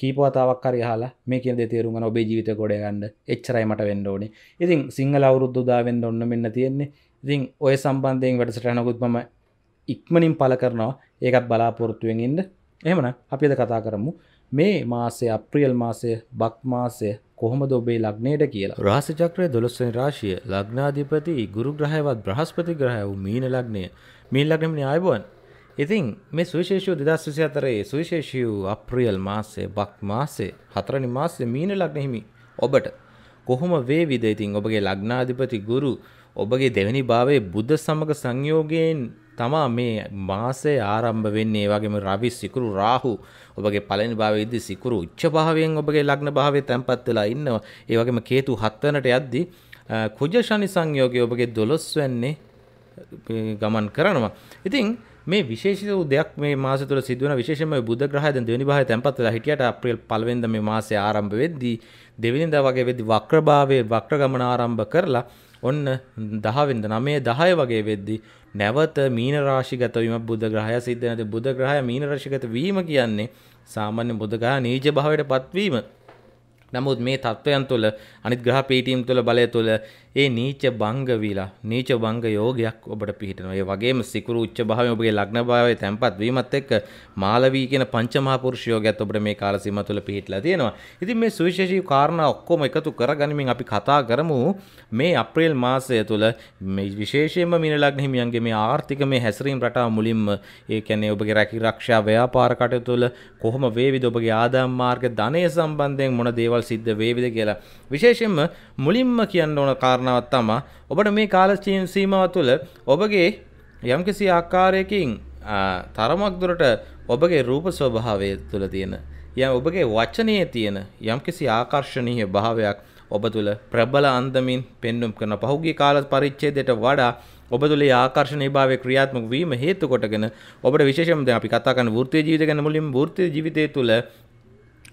කීපවතාවක් හරි හලා මේ කියන දේ තේරුම් ගන්න ඔබේ ජීවිතය ගොඩ ගන්න එච්චරයි මට වෙන්න ඕනේ. ඉතින් සිංහල අවුරුද්ද උදා වෙන්න ඔන්න මෙන්න තියෙන්නේ. ඉතින් ඔය සම්බන්ධයෙන් වැඩසටහනකුත් මම ඉක්මනින් පළ කරනවා. ඒකත් බලාපොරොත්තුෙන් ඉන්න. එහෙමනම් අපි අද කතා කරමු මේ මාසය අප්‍රියල් මාසය බක් මාසය කොහොමද ඔබේ ලග්නයට කියලා රහස චක්‍රය දොළොස්වනි රාශිය ලග්නාධිපති ගුරු ග්‍රහයවත් බ්‍රහස්පති ග්‍රහය වූ මීන ලග්නය මීන් ලග්නමනි ආයබුවන් ඉතින් මේ සුවිශේෂූ දෙදස් විසි අතරයේ සුවිශේෂූ අප්‍රියල් මාසේ බක් මාසේ හතරනි මාසේ මීන ලක්නෙහිමි ඔබට කොහොම වේවිද ඉතින් ඔබගේ ලග්නාධිපති ගුරු ඔබගේ දෙවැනි භාවේ බුද්ධ සමග සංයෝගයෙන් තමා මේ මාසේ ආරම්භ වෙන්නේ වගේම රවි සිකුරු රාහු ඔබගේ පළවෙනි භාවයේදී සිකුරු උච්ච භාවයෙන් ඔබගේ ලග්න භාවයේ තැන්පත් වෙලා ඉන්නවා ඒ වගේම කේතු 7 වෙනට යද්දී කුජ ශනි සංයෝගය ඔබගේ 12 වෙන්නේ ගමන් කරනවා ඉතින් මේ විශේෂ දෙයක් මේ මාස තුළ සිදුවන විශේෂම බුද්ධ ග්‍රහයද දෙවනි භාවය තැන්පත් වෙලා හිටියට අප්‍රේල් 5 වෙනිදා මේ මාසයේ ආරම්භ වෙද්දී දෙවෙනිදා වගේ වෙද්දී වක්‍රභාවයේ වක්‍ර ගමන ආරම්භ කරලා ඔන්න 10 වෙනිදා 9 10 වගේ වෙද්දී නැවත මීන රාශිගත වීම බුද්ධ ග්‍රහය සිද්ධ නැති බුද්ධ ග්‍රහය මීන රාශිගත වීම කියන්නේ සාමාන්‍ය බුද්ධ ග්‍රහ නීච භාවයට පත්වීම නමුත් මේ තත්ත්වයන් තුළ අනිත් ග්‍රහ පීඨීම් තුළ බලය තුළ ඒ නීච බංග විලා නීච බංග යෝගයක් ඔබට පිහිටනවා. ඒ වගේම සිකුරු උච්ච භාවය ඔබගේ ලග්න භාවයේ තැම්පත් වීමත් එක්ක මාලවී කියන පංචමහා පුරුෂ යෝගයත් ඔබට මේ කාල සීමා තුළ පිහිටලා තියෙනවා. ඉතින් මේ සුවිශේෂී කාරණා ඔක්කොම එකතු කරගනිමින් අපි කතා කරමු මේ අප්‍රේල් මාසය තුළ මේ විශේෂයෙන්ම මීන ලග්න හිමියන්ගේ මේ ආර්ථිකමය හැසිරීම රටාව මුලින්ම ඒ කියන්නේ ඔබගේ රැකිරක්ෂා ව්‍යාපාර කටයුතු තුළ කොහොම වේවිද ඔබගේ ආදායම් මාර්ග ධනය සම්බන්ධයෙන් මොන දේවල් සිද්ධ වේවිද කියලා විශේෂයෙන්ම මුලින්ම කියන්න ඕන කාරණා කාරණාවක් තමා ඔබට මේ කාල සීමාව තුළ ඔබගේ යම්කිසි ආකාරයකින් තරමක් දුරට ඔබගේ රූප ස්වභාවය තුළ තියෙන යම් ඔබගේ වචනයේ තියෙන යම්කිසි ආකර්ශණීය භාවයක් ඔබ තුළ ප්‍රබල අන්දමින් පෙන්නුම් කරන පහුගිය කාල පරිච්ඡේදයට වඩා ඔබ තුළේ ආකර්ශණීය භාවය ක්‍රියාත්මක වීම හේතු කොටගෙන ඔබට විශේෂයෙන්ම දැන් අපි කතා කරන වෘත්තීය ජීවිත ගැන මුලින්ම වෘත්තීය ජීවිතය තුළ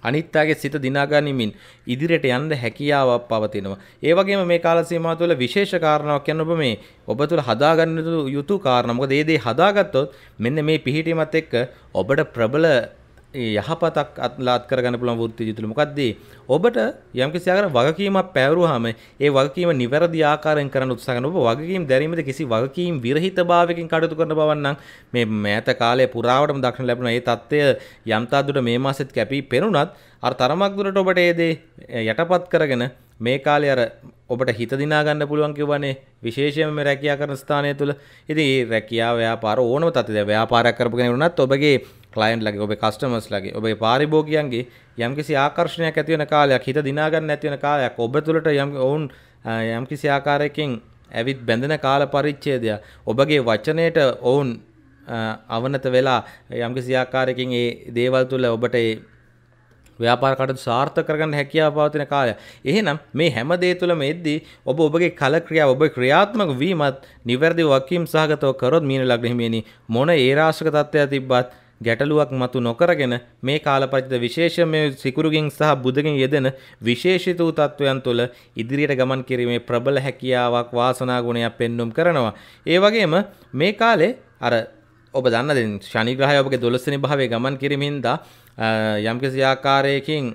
අනිත්යාගේ සිත දිනාගනිමින් ඉදිරියට යන්න හැකියාවක් පවතිනවා. ඒ වගේම මේ කාල සීමාව තුළ විශේෂ කාරණාවක් කියන ඔබ මේ ඔබ තුළ හදාගන්න යුතු කාරණා. මොකද මේ දේ හදාගත්තොත් මෙන්න මේ පිහිටීමත් එක්ක ඔබට ප්‍රබල යහපතක් අත්ලාත් කරගන්න පුළුවන් වෘත්ති ජීවිතවල මොකද්ද ඔබට යම්කිසි ආකාර වගකීමක් පැවරුවාම ඒ වගකීම නිවැරදි ආකාරයෙන් කරන්න උත්සාහ කරන ඔබ වගකීම් දැරීමේදී කිසි වගකීම් විරහිතභාවයකින් කටයුතු කරන බව නම් මේ මෑත කාලයේ පුරාවටම දක්න ලැබුණ ඒ தත්ත්වය යම් තාදුට මේ මාසෙත් කැපී පෙනුනත් අර තරමක් දුරට ඔබට ඒ දේ යටපත් කරගෙන මේ කාලේ අර ඔබට හිත දිනා ගන්න පුළුවන් කියවනේ විශේෂයෙන්ම රැකියා කරන ස්ථානය තුල ඉතින් මේ රැකියා ව්‍යාපාර ඕනම තත්ත්වයක ව්‍යාපාරයක් කරපු කෙනෙකුට උනත් ඔබගේ ක්ලයින්ට් ලගේ ඔබේ කස්ටමර්ස් ලගේ ඔබේ පාරිභෝගිකයන්ගේ යම්කිසි ආකර්ෂණයක් ඇති වෙන කාලයක් හිත දිනා ගන්න නැති වෙන කාලයක් ඔබ තුළට යම් ඔවුන් යම්කිසි ආකාරයකින් ඇවිත් බැඳෙන කාල පරිච්ඡේදය ඔබගේ වචනයට ඔවුන් අවනත වෙලා යම්කිසි ආකාරයකින් ඒ දේවල් තුළ ඔබට ඒ ව්‍යාපාර කටයුතු සාර්ථක කරගන්න හැකියාව පවතින කාලය. එහෙනම් මේ හැම දේ තුළම එද්දී ඔබ ඔබගේ කල ක්‍රියාව ඔබ ක්‍රියාත්මක වීමත් නිවැරදි වකීම් සහගතව කරොත් මීන ලග්න හිමියනි මොන ඒ රාශික තත්ත්වයක් තිබ්බත් ගැටලුවක් මතු නොකරගෙන මේ කාලපරිච්ඡේද විශේෂම සිකුරුගෙන් සහ බුදගෙන් යෙදෙන විශේෂිත වූ තත්වයන් තුළ ඉදිරියට ගමන් කිරීමේ ප්‍රබල හැකියාවක් වාසනා ගුණයක් පෙන්눔 කරනවා. ඒ වගේම මේ කාලේ අර ඔබ දන්න දෙන් ශනිග්‍රහය ඔබගේ දොළොස්සනි භාවය ගමන් කිරීමින්ද යම්කිසි ආකාරයකින්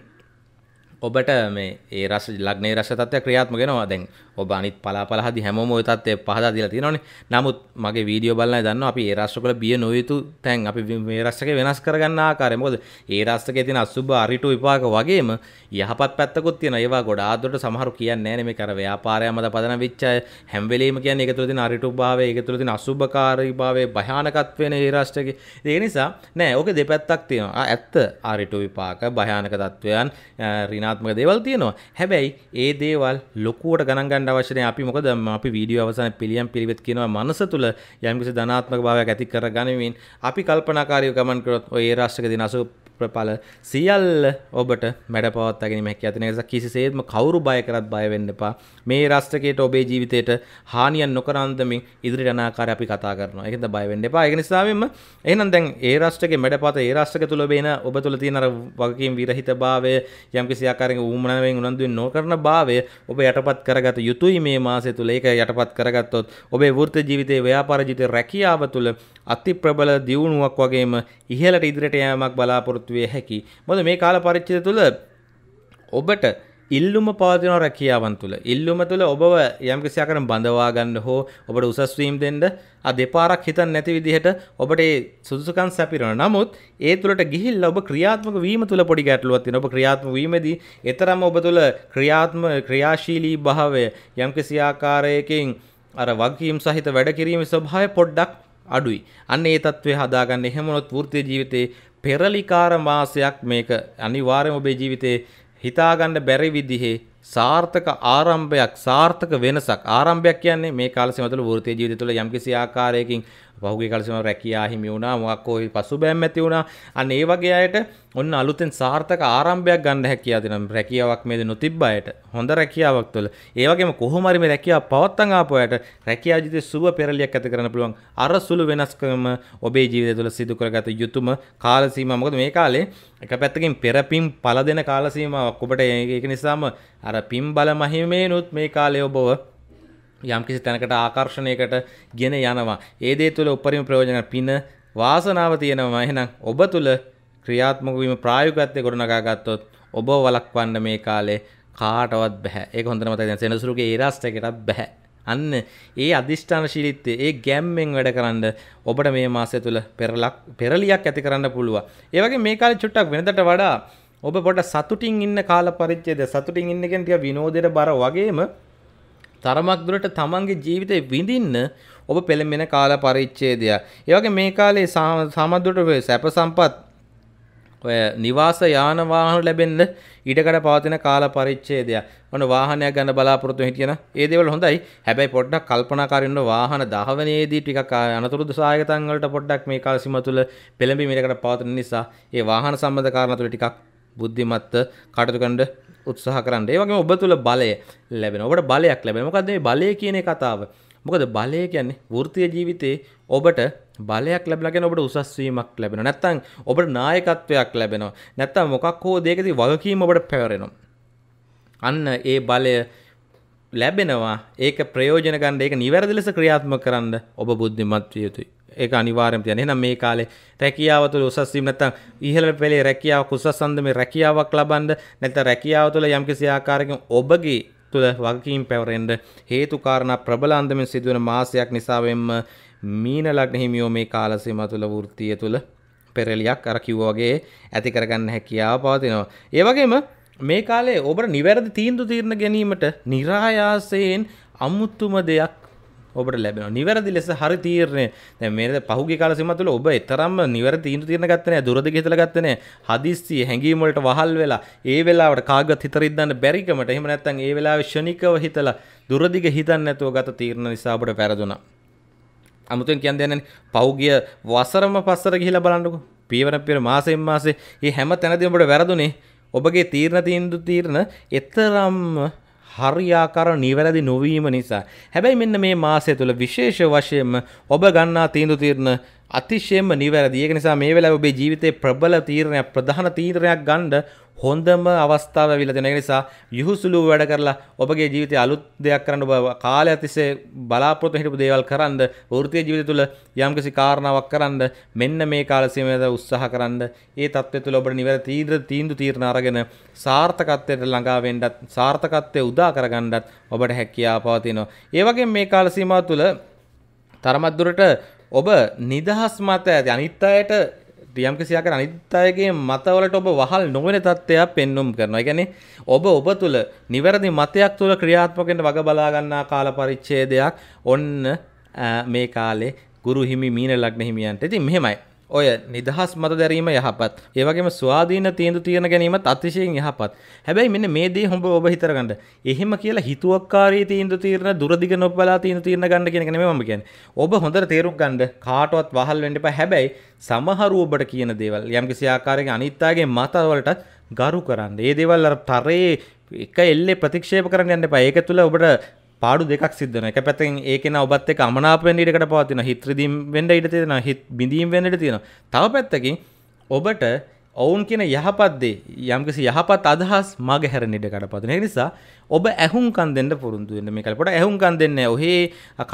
ඔබට මේ ඒ රස ලග්නේ රස තත්ත්වය ක්‍රියාත්මක වෙනවා දැන් ඔබ අනිත් පලාපල හදි හැමෝම ওই තත්ත්වය පහදා දීලා තියෙනවනේ නමුත් මගේ වීඩියෝ බලලා දන්නවා අපි ඒ රස වල බිය නොයුතු තැන් අපි මේ රසක වෙනස් කරගන්න ආකාරය මොකද ඒ රසකේ තියෙන අසුබ අරිටු විපාක වගේම යහපත් පැත්තකුත් තියෙනවා ඒවා ගොඩාක් දුරට සමහරු කියන්නේ නැහැ මේ කර ව්‍යාපාරය මත පදන වෙච්ච හැම වෙලෙම කියන්නේ ඒක තුළ තියෙන අරිටු භාවය ඒක තුළ තියෙන අසුබකාරී භාවය භයානකත්වයනේ ඒ රසකේ ඒ නිසා නෑ ඕකේ දෙපැත්තක් තියෙනවා ඇත්ත අරිටු විපාක භයානක තත්වයන් ඍණ ඍණාත්මක දේවල් තියෙනවා. හැබැයි ඒ දේවල් ලොකුවට ගණන් ගන්න අවශ්‍ය නැහැ. අපි මොකද අපි වීඩියෝ අවසන් පිළියම් පිළිවෙත් කියනවා මනස තුල යම්කිසි ධනාත්මක භාවයක් ඇති කරගනිමින් අපි කල්පනාකාරීව ගමන් කරොත් ඔය ඒ රාෂ්ට්‍රක දින ප්‍රපල සියල් ඔබට මැඩ පවත්තගෙන හැකි ඇති නිසා කිසිසේත්ම කවුරු බය කරත් බය වෙන්න එපා මේ රාෂ්ට්‍රකයට ඔබේ ජීවිතයට හානියක් නොකරන්දමින් ඉදිරියට යන ආකාරය අපි කතා කරනවා ඒකෙන්ද බය වෙන්න එපා ඒක නිසාවෙම එහෙනම් දැන් ඒ රාෂ්ට්‍රකේ මැඩපත ඒ රාෂ්ට්‍රක තුල බේන ඔබ තුල තියෙන අර වගකීම් විරහිතභාවය යම්කිසි ආකාරයක වුමනාවෙන් උනන්දුවෙන් නොකරන භාවය ඔබ යටපත් කරගත යුතුයි මේ මාසය තුල ඒක යටපත් කරගත්තොත් ඔබේ වෘත්ති ජීවිතයේ ව්‍යාපාර ජීවිතයේ රැකියාව තුල අති ප්‍රබල දියුණුවක් වගේම ඉහළට ඉදිරියට යෑමක් බලාපොරොත්තු බලාපොරොත්තු විය හැකි. මොකද මේ කාල පරිච්ඡේදය තුළ ඔබට ඉල්ලුම පවතින රැකියාවන් තුළ ඉල්ලුම තුළ ඔබව යම්කිසි ආකාරයෙන් බඳවා ගන්න හෝ ඔබට උසස් වීම් දෙන්න අ දෙපාරක් හිතන්න නැති විදිහට ඔබට ඒ සුදුසුකම් සැපිරෙන. නමුත් ඒ තුළට ගිහිල්ලා ඔබ ක්‍රියාත්මක වීම තුළ පොඩි ගැටලුවක් තියෙනවා. ඔබ ක්‍රියාත්මක වීමේදී ඒතරම් ඔබ තුළ ක්‍රියාත්ම ක්‍රියාශීලී භාවය යම්කිසි ආකාරයකින් අර වගකීම් සහිත වැඩ කිරීමේ ස්වභාවය පොඩ්ඩක් අඩුයි. අන්න ඒ తත්වය හදාගන්න එහෙමනොත් වෘත්තීය ජීවිතේ පෙරලිකාර මාසයක් මේක අනිවාර්යයෙන්ම ඔබේ ජීවිතේ හිතාගන්න බැරි විදිහේ සාර්ථක ආරම්භයක් සාර්ථක වෙනසක් ආරම්භයක් කියන්නේ මේ කාලසීම තුළ වෘත්තීය ජීවිතය තුළ යම්කිසි ආකාරයකින් පහුගිය කාලසීම රැකියා හිමි වුණා මොකක් හෝ පසුබෑම් ඇති වුණා අන්න ඒ වගේ අයට ඔන්න අලුතෙන් සාර්ථක ආරම්භයක් ගන්න හැකියාව දෙනවා රැකියාවක් මේද නොතිබ්බ අයට හොඳ රැකියාවක් තුළ ඒ වගේම කොහොම හරි මේ රැකියාව පවත්තන් ආපු අයට රැකියා ජීවිතයේ සුබ පෙරලියක් ඇති කරන්න පුළුවන් අර සුළු වෙනස්කම ඔබේ ජීවිතය තුළ සිදු කරගත යුතුම කාලසීමාව මොකද මේ කාලේ එක පැත්තකින් පෙරපින් පළ දෙන කාලසීමාවක් ඔබට ඒක නිසාම අර පින් බල මහිමේනුත් මේ කාලය ඔබව යම්කිසි තැනකට ආකර්ෂණයකට ගෙන යනවා. ඒ දේ තුළ උපරිම ප්‍රයෝජන පින වාසනාව තියෙනවා. එහෙනම් ඔබ තුළ ක්‍රියාත්මක වීම ප්‍රායෝගිකත්වයේ ගොඩනගා ගත්තොත් ඔබ වළක්වන්න මේ කාලේ කාටවත් බෑ. ඒක හොඳට මතක තියාගන්න. සෙනසුරුගේ ඒ රාස්ත්‍රයකටත් බෑ. අන්න ඒ අධිෂ්ඨානශීලීත්වය ඒ ගැම්මෙන් වැඩ කරන්න ඔබට මේ මාසය තුළ පෙරලක් පෙරලියක් ඇති කරන්න පුළුවන්. ඒ වගේ මේ කාලේ චුට්ටක් වෙනදට වඩා ඔබ පොඩ සතුටින් ඉන්න කාල පරිච්ඡේද සතුටින් ඉන්න කියන ටික විනෝදයට බර වගේම තරමක් දුරට තමන්ගේ ජීවිතේ විඳින්න ඔබ පෙළඹෙන කාල පරිච්ඡේදය. ඒ වගේ මේ කාලේ සමදුරට ඔය සැප සම්පත් ඔය නිවාස යාන වාහන ලැබෙන්න ඊටකට පවතින කාල පරිච්ඡේදය. ඔන්න වාහනයක් ගන්න බලාපොරොත්තු හිටියන ඒ දේවල් හොඳයි. හැබැයි පොඩ්ඩක් කල්පනා කරන්න වාහන දහවනේදී ටිකක් අනතුරුදු සහායකතන් වලට පොඩ්ඩක් මේ කාල සීමා තුළ පෙළඹීමකට පවතින නිසා ඒ වාහන සම්බන්ධ කාරණා තුළ ටිකක් බුද්ධිමත්ත කටතු කණ්ඩ උත්සාහ කරන්න ඒ වගේ ඔබ තුළ බලය ලැබෙන ඔබට බලයක් ලැබෙනමකක්දේ බලය කියන කතාව මොකද බලය කියන්නේ වෘතිය ජීවිතේ ඔබට බලයක් ලැබලා කියන්නේ ඔබට උසස්වීමක් ලැබෙනවා නැත්නම් ඔබට නායකත්වයක් ලැබෙනවා නැත්නම් මොකක් හෝ දෙයකදී වගකීම ඔබට පැවරෙනවා අන්න ඒ බලය ලැබෙනවා ඒක ප්‍රයෝජන ගන්න ඒක නිවැරදි ලෙස ක්‍රියාත්මක කරන්න ඔබ බුද්ධිමත් විය යුතුයි ඒක අනිවාර්යම තියෙන. එහෙනම් මේ කාලේ රැකියාව තුළ උසස් වීම නැත්නම් ඉහළ පෙළේ රැකියාවක් උසස් අන්දමේ රැකියාවක් ලබන්න නැත්නම් රැකියාව තුළ යම්කිසි ආකාරයකින් ඔබගේ තුළ වගකීම් පැවරෙන්න හේතු කාරණා ප්‍රබල අන්දමින් සිදුවන මාසයක් නිසා වෙම්ම මීන ලග්න හිමියෝ මේ කාල සීමා තුළ වෘත්තිය තුළ පෙරලියක් අර කිව්වා වගේ ඇති කරගන්න හැකියාව පවතිනවා. ඒ වගේම මේ කාලේ ඔබට නිවැරදි තීන්දුව తీర్න ගැනීමට નિરાයාසයෙන් අමුතුම දෙයක් ඔබට ලැබෙන නිවැරදි ලෙස හරි තීරණය දැන් මේ පහුගිය කාල සීමා තුළ ඔබ එතරම්ම නිවැරදි තීන්දුව තීරණ ගත්තේ නැහැ දුරද ගෙතලා ගත්තේ නැහැ හදිස්සිය හැංගීම් වලට වහල් වෙලා ඒ වෙලාවට කාගවත් හිතරින්දන්න බැරිකමට එහෙම නැත්නම් ඒ වෙලාවේ ෂණිකව හිතලා දුරදිග හිතන්නේ නැතුව ගත තීරණ නිසා ඔබට පෙරදුනා අමුතුවෙන් කියන්න දෙන්නේ පහුගිය වසරම පස්සර ගිහිලා බලන්නකෝ පීවර පීවර මාසෙන් මාසේ මේ හැම තැනදීම ඔබට වැරදුනේ ඔබගේ තීරණ තීන්දුව තීරණ එතරම්ම හරියාකර නිවැරදි නොවීම නිසා. හැබැයි මෙන්න මේ මාසය තුළ විශේෂ වශයෙන්ම ඔබ ගන්නා තීන්දු තීරණ අතිශයෙන්ම නිවැරදි. ඒක නිසා මේ වෙලාවේ ඔබේ ජීවිතේ ප්‍රබල තීරණයක් ප්‍රධාන තීරණයක් ගන්න හොඳම අවස්ථාව ඇවිල්ලා තියෙන. ඒ නිසා යහුසුළු වැඩ කරලා ඔබගේ ජීවිතේ අලුත් දෙයක් කරන්න ඔබ කාලය අතිශය බලාපොරොත්තු හිටපු දේවල් කරන්ද වෘත්තීය ජීවිතය තුළ යම්කිසි කාරණාවක් කරන්ද මෙන්න මේ කාල සීමාව උත්සාහ කරන්ද ඒ தත්ත්වය තුළ ඔබට නිවැරදි තීන්දුව තීන්දුව තීරණ අරගෙන සාර්ථකත්වයට ළඟා වෙන්නත් සාර්ථකත්වය උදා කරගන්නත් ඔබට හැකියාව පවතිනවා. ඒ වගේම මේ කාල සීමාව තුළ තරමත්දුරට ඔබ නිදහස් මත ඇති අනිත් අයට ටියම් කිසියාක අනිත් අයගේ මතවලට ඔබ වහල් නොවන තත්ත්වයක් පෙන්නුම් කරනවා. ඒ කියන්නේ ඔබ ඔබ තුල නිවැරදි මතයක් තුල ක්‍රියාත්මක වෙන්න වග බලා ගන්නා කාල පරිච්ඡේදයක් ඔන්න මේ කාලේ ගුරු හිමි මීන ලග්න හිමියන්ට. ඉතින් මෙහෙමයි. ඔය නිදහස් මත දැරීම යහපත් ඒවගේම ස්වාධීන තීන්දු තියෙන ගැනීමත් අතිශයෙන් යහපත් හැබැයි මෙන්න මේ දේ හොඹ ඔබ හිතරගන්න එහෙම කියලා හිතුවක්කාරී තීන්දු තීරණ දුරදිග නොබලා තීන්දු තීරණ ගන්න කියන එක නෙමෙයි මම කියන්නේ ඔබ හොඳට තේරුම් ගන්න කාටවත් වහල් වෙන්න එපා හැබැයි සමහරු ඔබට කියන දේවල් යම්කිසි ආකාරයකින් අනිත්‍යගේ මතවලටත් ගරු කරන්න. ඒ දේවල් අර තරේ එක එල්ලේ ප්‍රතික්ෂේප කරන්න යන්න එපා. ඒක තුල ඔබට පාඩු දෙකක් සිද්ධන එක පැතින් ඒකෙන ඔබත් එක අමනාපෙන් ඉඩකට පවතින හිත්‍රදීම් වෙන්ඩ ඉට තියෙන හිත් බිඳීම් වෙන්නට තියෙන තව පැත්තකින් ඔබට ඔවුන් කියන යහපත්දේ යම්කිසි යහපත් අදහස් මග හැර නිඩකට පතින නිසා ඔබ ඇහුම් කන්දෙන්ට පුරුන්දුවෙන්න්න මේ කලපට ඇහුම් කන් දෙන්න ඔහේ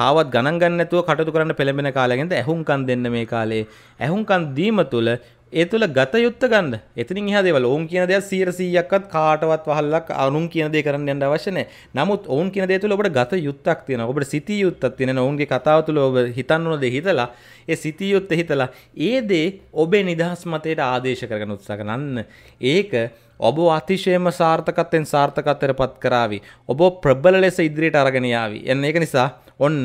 කාවත් ගණගන්නතුව කටතු කරන්න පෙළඹෙන කාලගෙන්ද ඇහුම් කන් දෙන්න මේ කාලේ ඇහුම්කන් දීම තුළ ඒ තුළ ගත යුත්ත ගන්න එතින් හදවල ඔවුන් කියන දෙයක් සීරසීයක්කත් කාටවත් වහල්ලක් අනුම් කියන දේ කරන්න යන්න අවශ්‍යනය නමුත් ඔවුන් කියන දේ තුළ ඔබට ගත යුත්තක් තියෙන ඔබට සිතිය යුත්තක් තියෙන ඔවුන්ගේ කතාව තුළ ඔබ හිතන්නනොද හිතලා ඒ සිතිය යුත්ත හිතලා ඒ දේ ඔබේ නිදහස් මතයට ආදේශ කරගන උත්සාහ කරන්න ඒක ඔබ අතිශයම සාර්ථකත්වයෙන් සාර්ථකත්වයට පත් කරාවි ඔබ ප්‍රබල ලෙස ඉදිරියට අරගෙනයාවි එන්න ඒක නිසා ඔන්න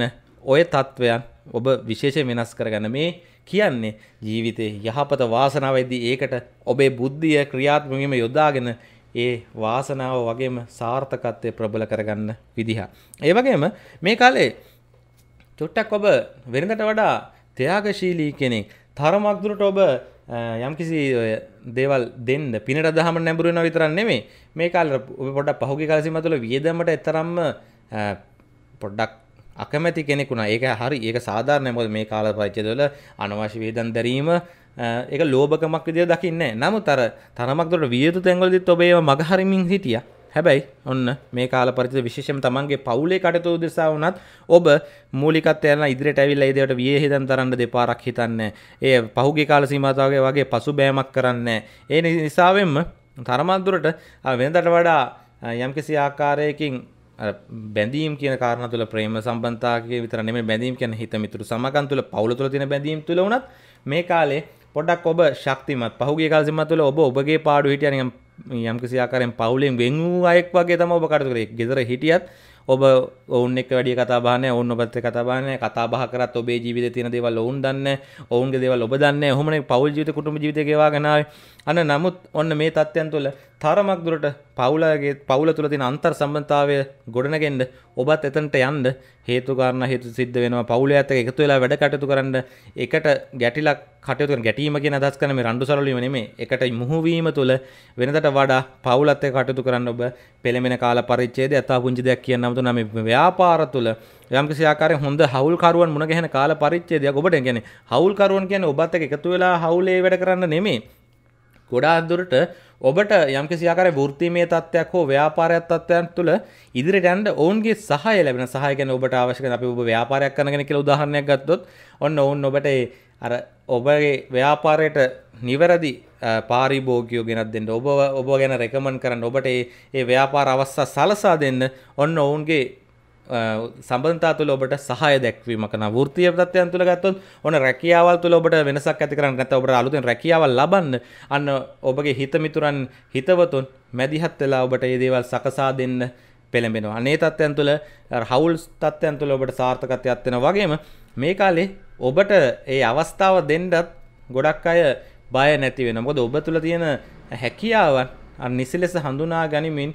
ඔය තත්ත්වයන් ඔබ විශේෂ වෙනස් කරගන්න මේ කියන්නේ ජීවිතේ යහපත වාසනාවේදී ඒකට ඔබේ බුද්ධිය ක්‍රියාත්මකවීම යොදාගෙන ඒ වාසනාව වගේම සාර්ථකත්වය ප්‍රබල කරගන්න විදිහ. ඒ වගේම මේ කාලේ චුට්ටක් ඔබ වෙනකට වඩා ත්‍යාගශීලී කෙනෙක් තරමක් දුරට ඔබ යම්කිසි දේවල් දෙන්න පිනට දහම නැඹුරු වෙනවා විතරක් නෙමෙයි මේ කාලේ ඔබ පොඩ්ඩක් පහුගිය කාලේ සීමා තුළ වියදමට තරම්ම පොඩ්ඩක් අකමැති කෙනෙකුනා ඒක හරි ඒක සාධාරණයි මොකද මේ කාල පරිච්ඡේදවල අනවශ්‍ය වේදන් දැරීම ඒක ලෝභකමක් විදියට දකින්නේ නැහැ. නමුත් අර තරමක් දුරට විය යුතු තැන්වලදීත් ඔබ ඒව මගහරිමින් හිටියා. හැබැයි ඔන්න මේ කාල පරිච්ඡේද විශේෂයෙන් තමන්ගේ පවුලේ කටයුතු දෙසා වුණත් ඔබ මූලිකත්වයන් ඉදිරියට ඇවිල්ලා ඒ දේවට වියේ හිතන් තරන්න දෙපාරක් හිතන්නේ. ඒ පහුගිය කාල සීමාතාවගේ වගේ පසුබෑමක් කරන්නේ. ඒ නිසාවෙන්ම තරමක් දුරට වෙනදට වඩා යම්කිසි ආකාරයකින් බැඳීම් කියන කාරණ තුළ ප්‍රේම සම්බන්තාගේ විතර නෙමේ බැඳීම් කියන හිත මිතුරු සමකන් තුළ පවුල තුළ තියෙන බැඳීම් තුළ වුණත් මේ කාලේ පොඩක් ඔබ ශක්තිමත් පහුගිය කාලේ සීමා තුළ ඔබ ඔබගේ පාඩු හිටියන යම් කිසි ආකාරයෙන් පවුලෙන් වෙන් වූ අයෙක් වගේ තමයි ඔබ කටයුතු කරේ. ගෙදර හිටියත් ඔබ ඔවුන් එක්ක වැඩි කතා බහ නැහැ, ඔවුන් ඔබත් එක්ක කතා බහ නැහැ. කතා බහ කරත් ඔබේ ජීවිතේ තියෙන දේවල් ඔවුන් දන්නේ නැහැ, ඔවුන්ගේ දේවල් ඔබ දන්නේ නැහැ. ඔහොමනේ පවුල් ජීවිත, කුටුම්බ ජීවිතේ ගෙවාගෙන ආවේ. අන්න නමුත් ඔන්න මේ තත්ත්වයන් තුළ තරමක් දුරට පවුලගේ පවුල තුළ තියෙන අන්තර් සම්බන්ධතාවය ගොඩනගෙන්න ඔබත් එතනට යන්න හේතු ගන්න හේතු සිද්ධ වෙනවා පවුලේ ඇත්ත එකතු වෙලා වැඩ කටයුතු කරන්න එකට ගැටිලා කටයුතු කරන ගැටීම කියන අදහස් කරන මේ රණ්ඩු සරලීම නෙමෙයි එකට මුහුවීම තුළ වෙනදට වඩා පවුලත් එක්ක කටයුතු කරන්න ඔබ පෙළඹෙන කාල පරිච්ඡේදය අතා පුංචි දෙයක් කියන්නම තුන මේ ව්‍යාපාර තුළ යම්කිසි ආකාරයෙන් හොඳ හවුල්කරුවන් මුණ ගැහෙන කාල පරිච්ඡේදයක් ඔබට කියන්නේ හවුල්කරුවන් කියන්නේ ඔබත් එක්ක එකතු වෙලා හවුලේ වැඩ කරන්න නෙමෙයි ගොඩාදුරට ඔබට යම්කිසියාකාර වෘත්තිමය තත්ත්වයක් හෝ ව්‍යාපාරයක් තත්ත්වයන් තුළ ඉදිරියට යන්න ඔවුන්ගේ සහාය ලැබෙන සහාය ගැන ඔබට අවශ්‍ය කරන අපි ඔබ ව්‍යාපාරයක් කරනගෙන කියලා උදාහරණයක් ගත්තොත් ඔන්න ඔවුන් ඔබට අර ඔබගේ ව්‍යාපාරයට නිවැරදි පාරිභෝගිකයෝ ගෙනත් දෙන්න ඔබ ඔබ ගැන රෙකමන්ඩ් කරන්න ඔබට ඒ ව්‍යාපාර අවස්ථා සලසා දෙන්න ඔන්න ඔවුන්ගේ සබන්තා තුළ ඔබට සහය දැක්වීමකන ෘතිය ප්‍රත්යන් තුළ ගත්තොත් ඕන රැකියාවල් තුළ ඔබට වෙනසක් ඇති කරන්න නැත ඔබට අලුතෙන් රැකියාවල් ලබන්න අන්න ඔබගේ හිතමිතුරන් හිතවතුන් මැදිහත් වෙලා ඔබට ඒ දේවල් සකසා දෙන්න පෙළඹෙනවා අනේ තත්ත්වයන් තුළ හවුල් තත්ත්වයන් තුළ ඔබට සාර්ථකත්වයක් වෙන වගේම මේ කාලේ ඔබට ඒ අවස්ථාව දෙන්නත් ගොඩක් අය බය නැති වෙන මොකද ඔබ තුළ තියෙන හැකියාවන් අනිසි ලෙස හඳුනා ගනිමින්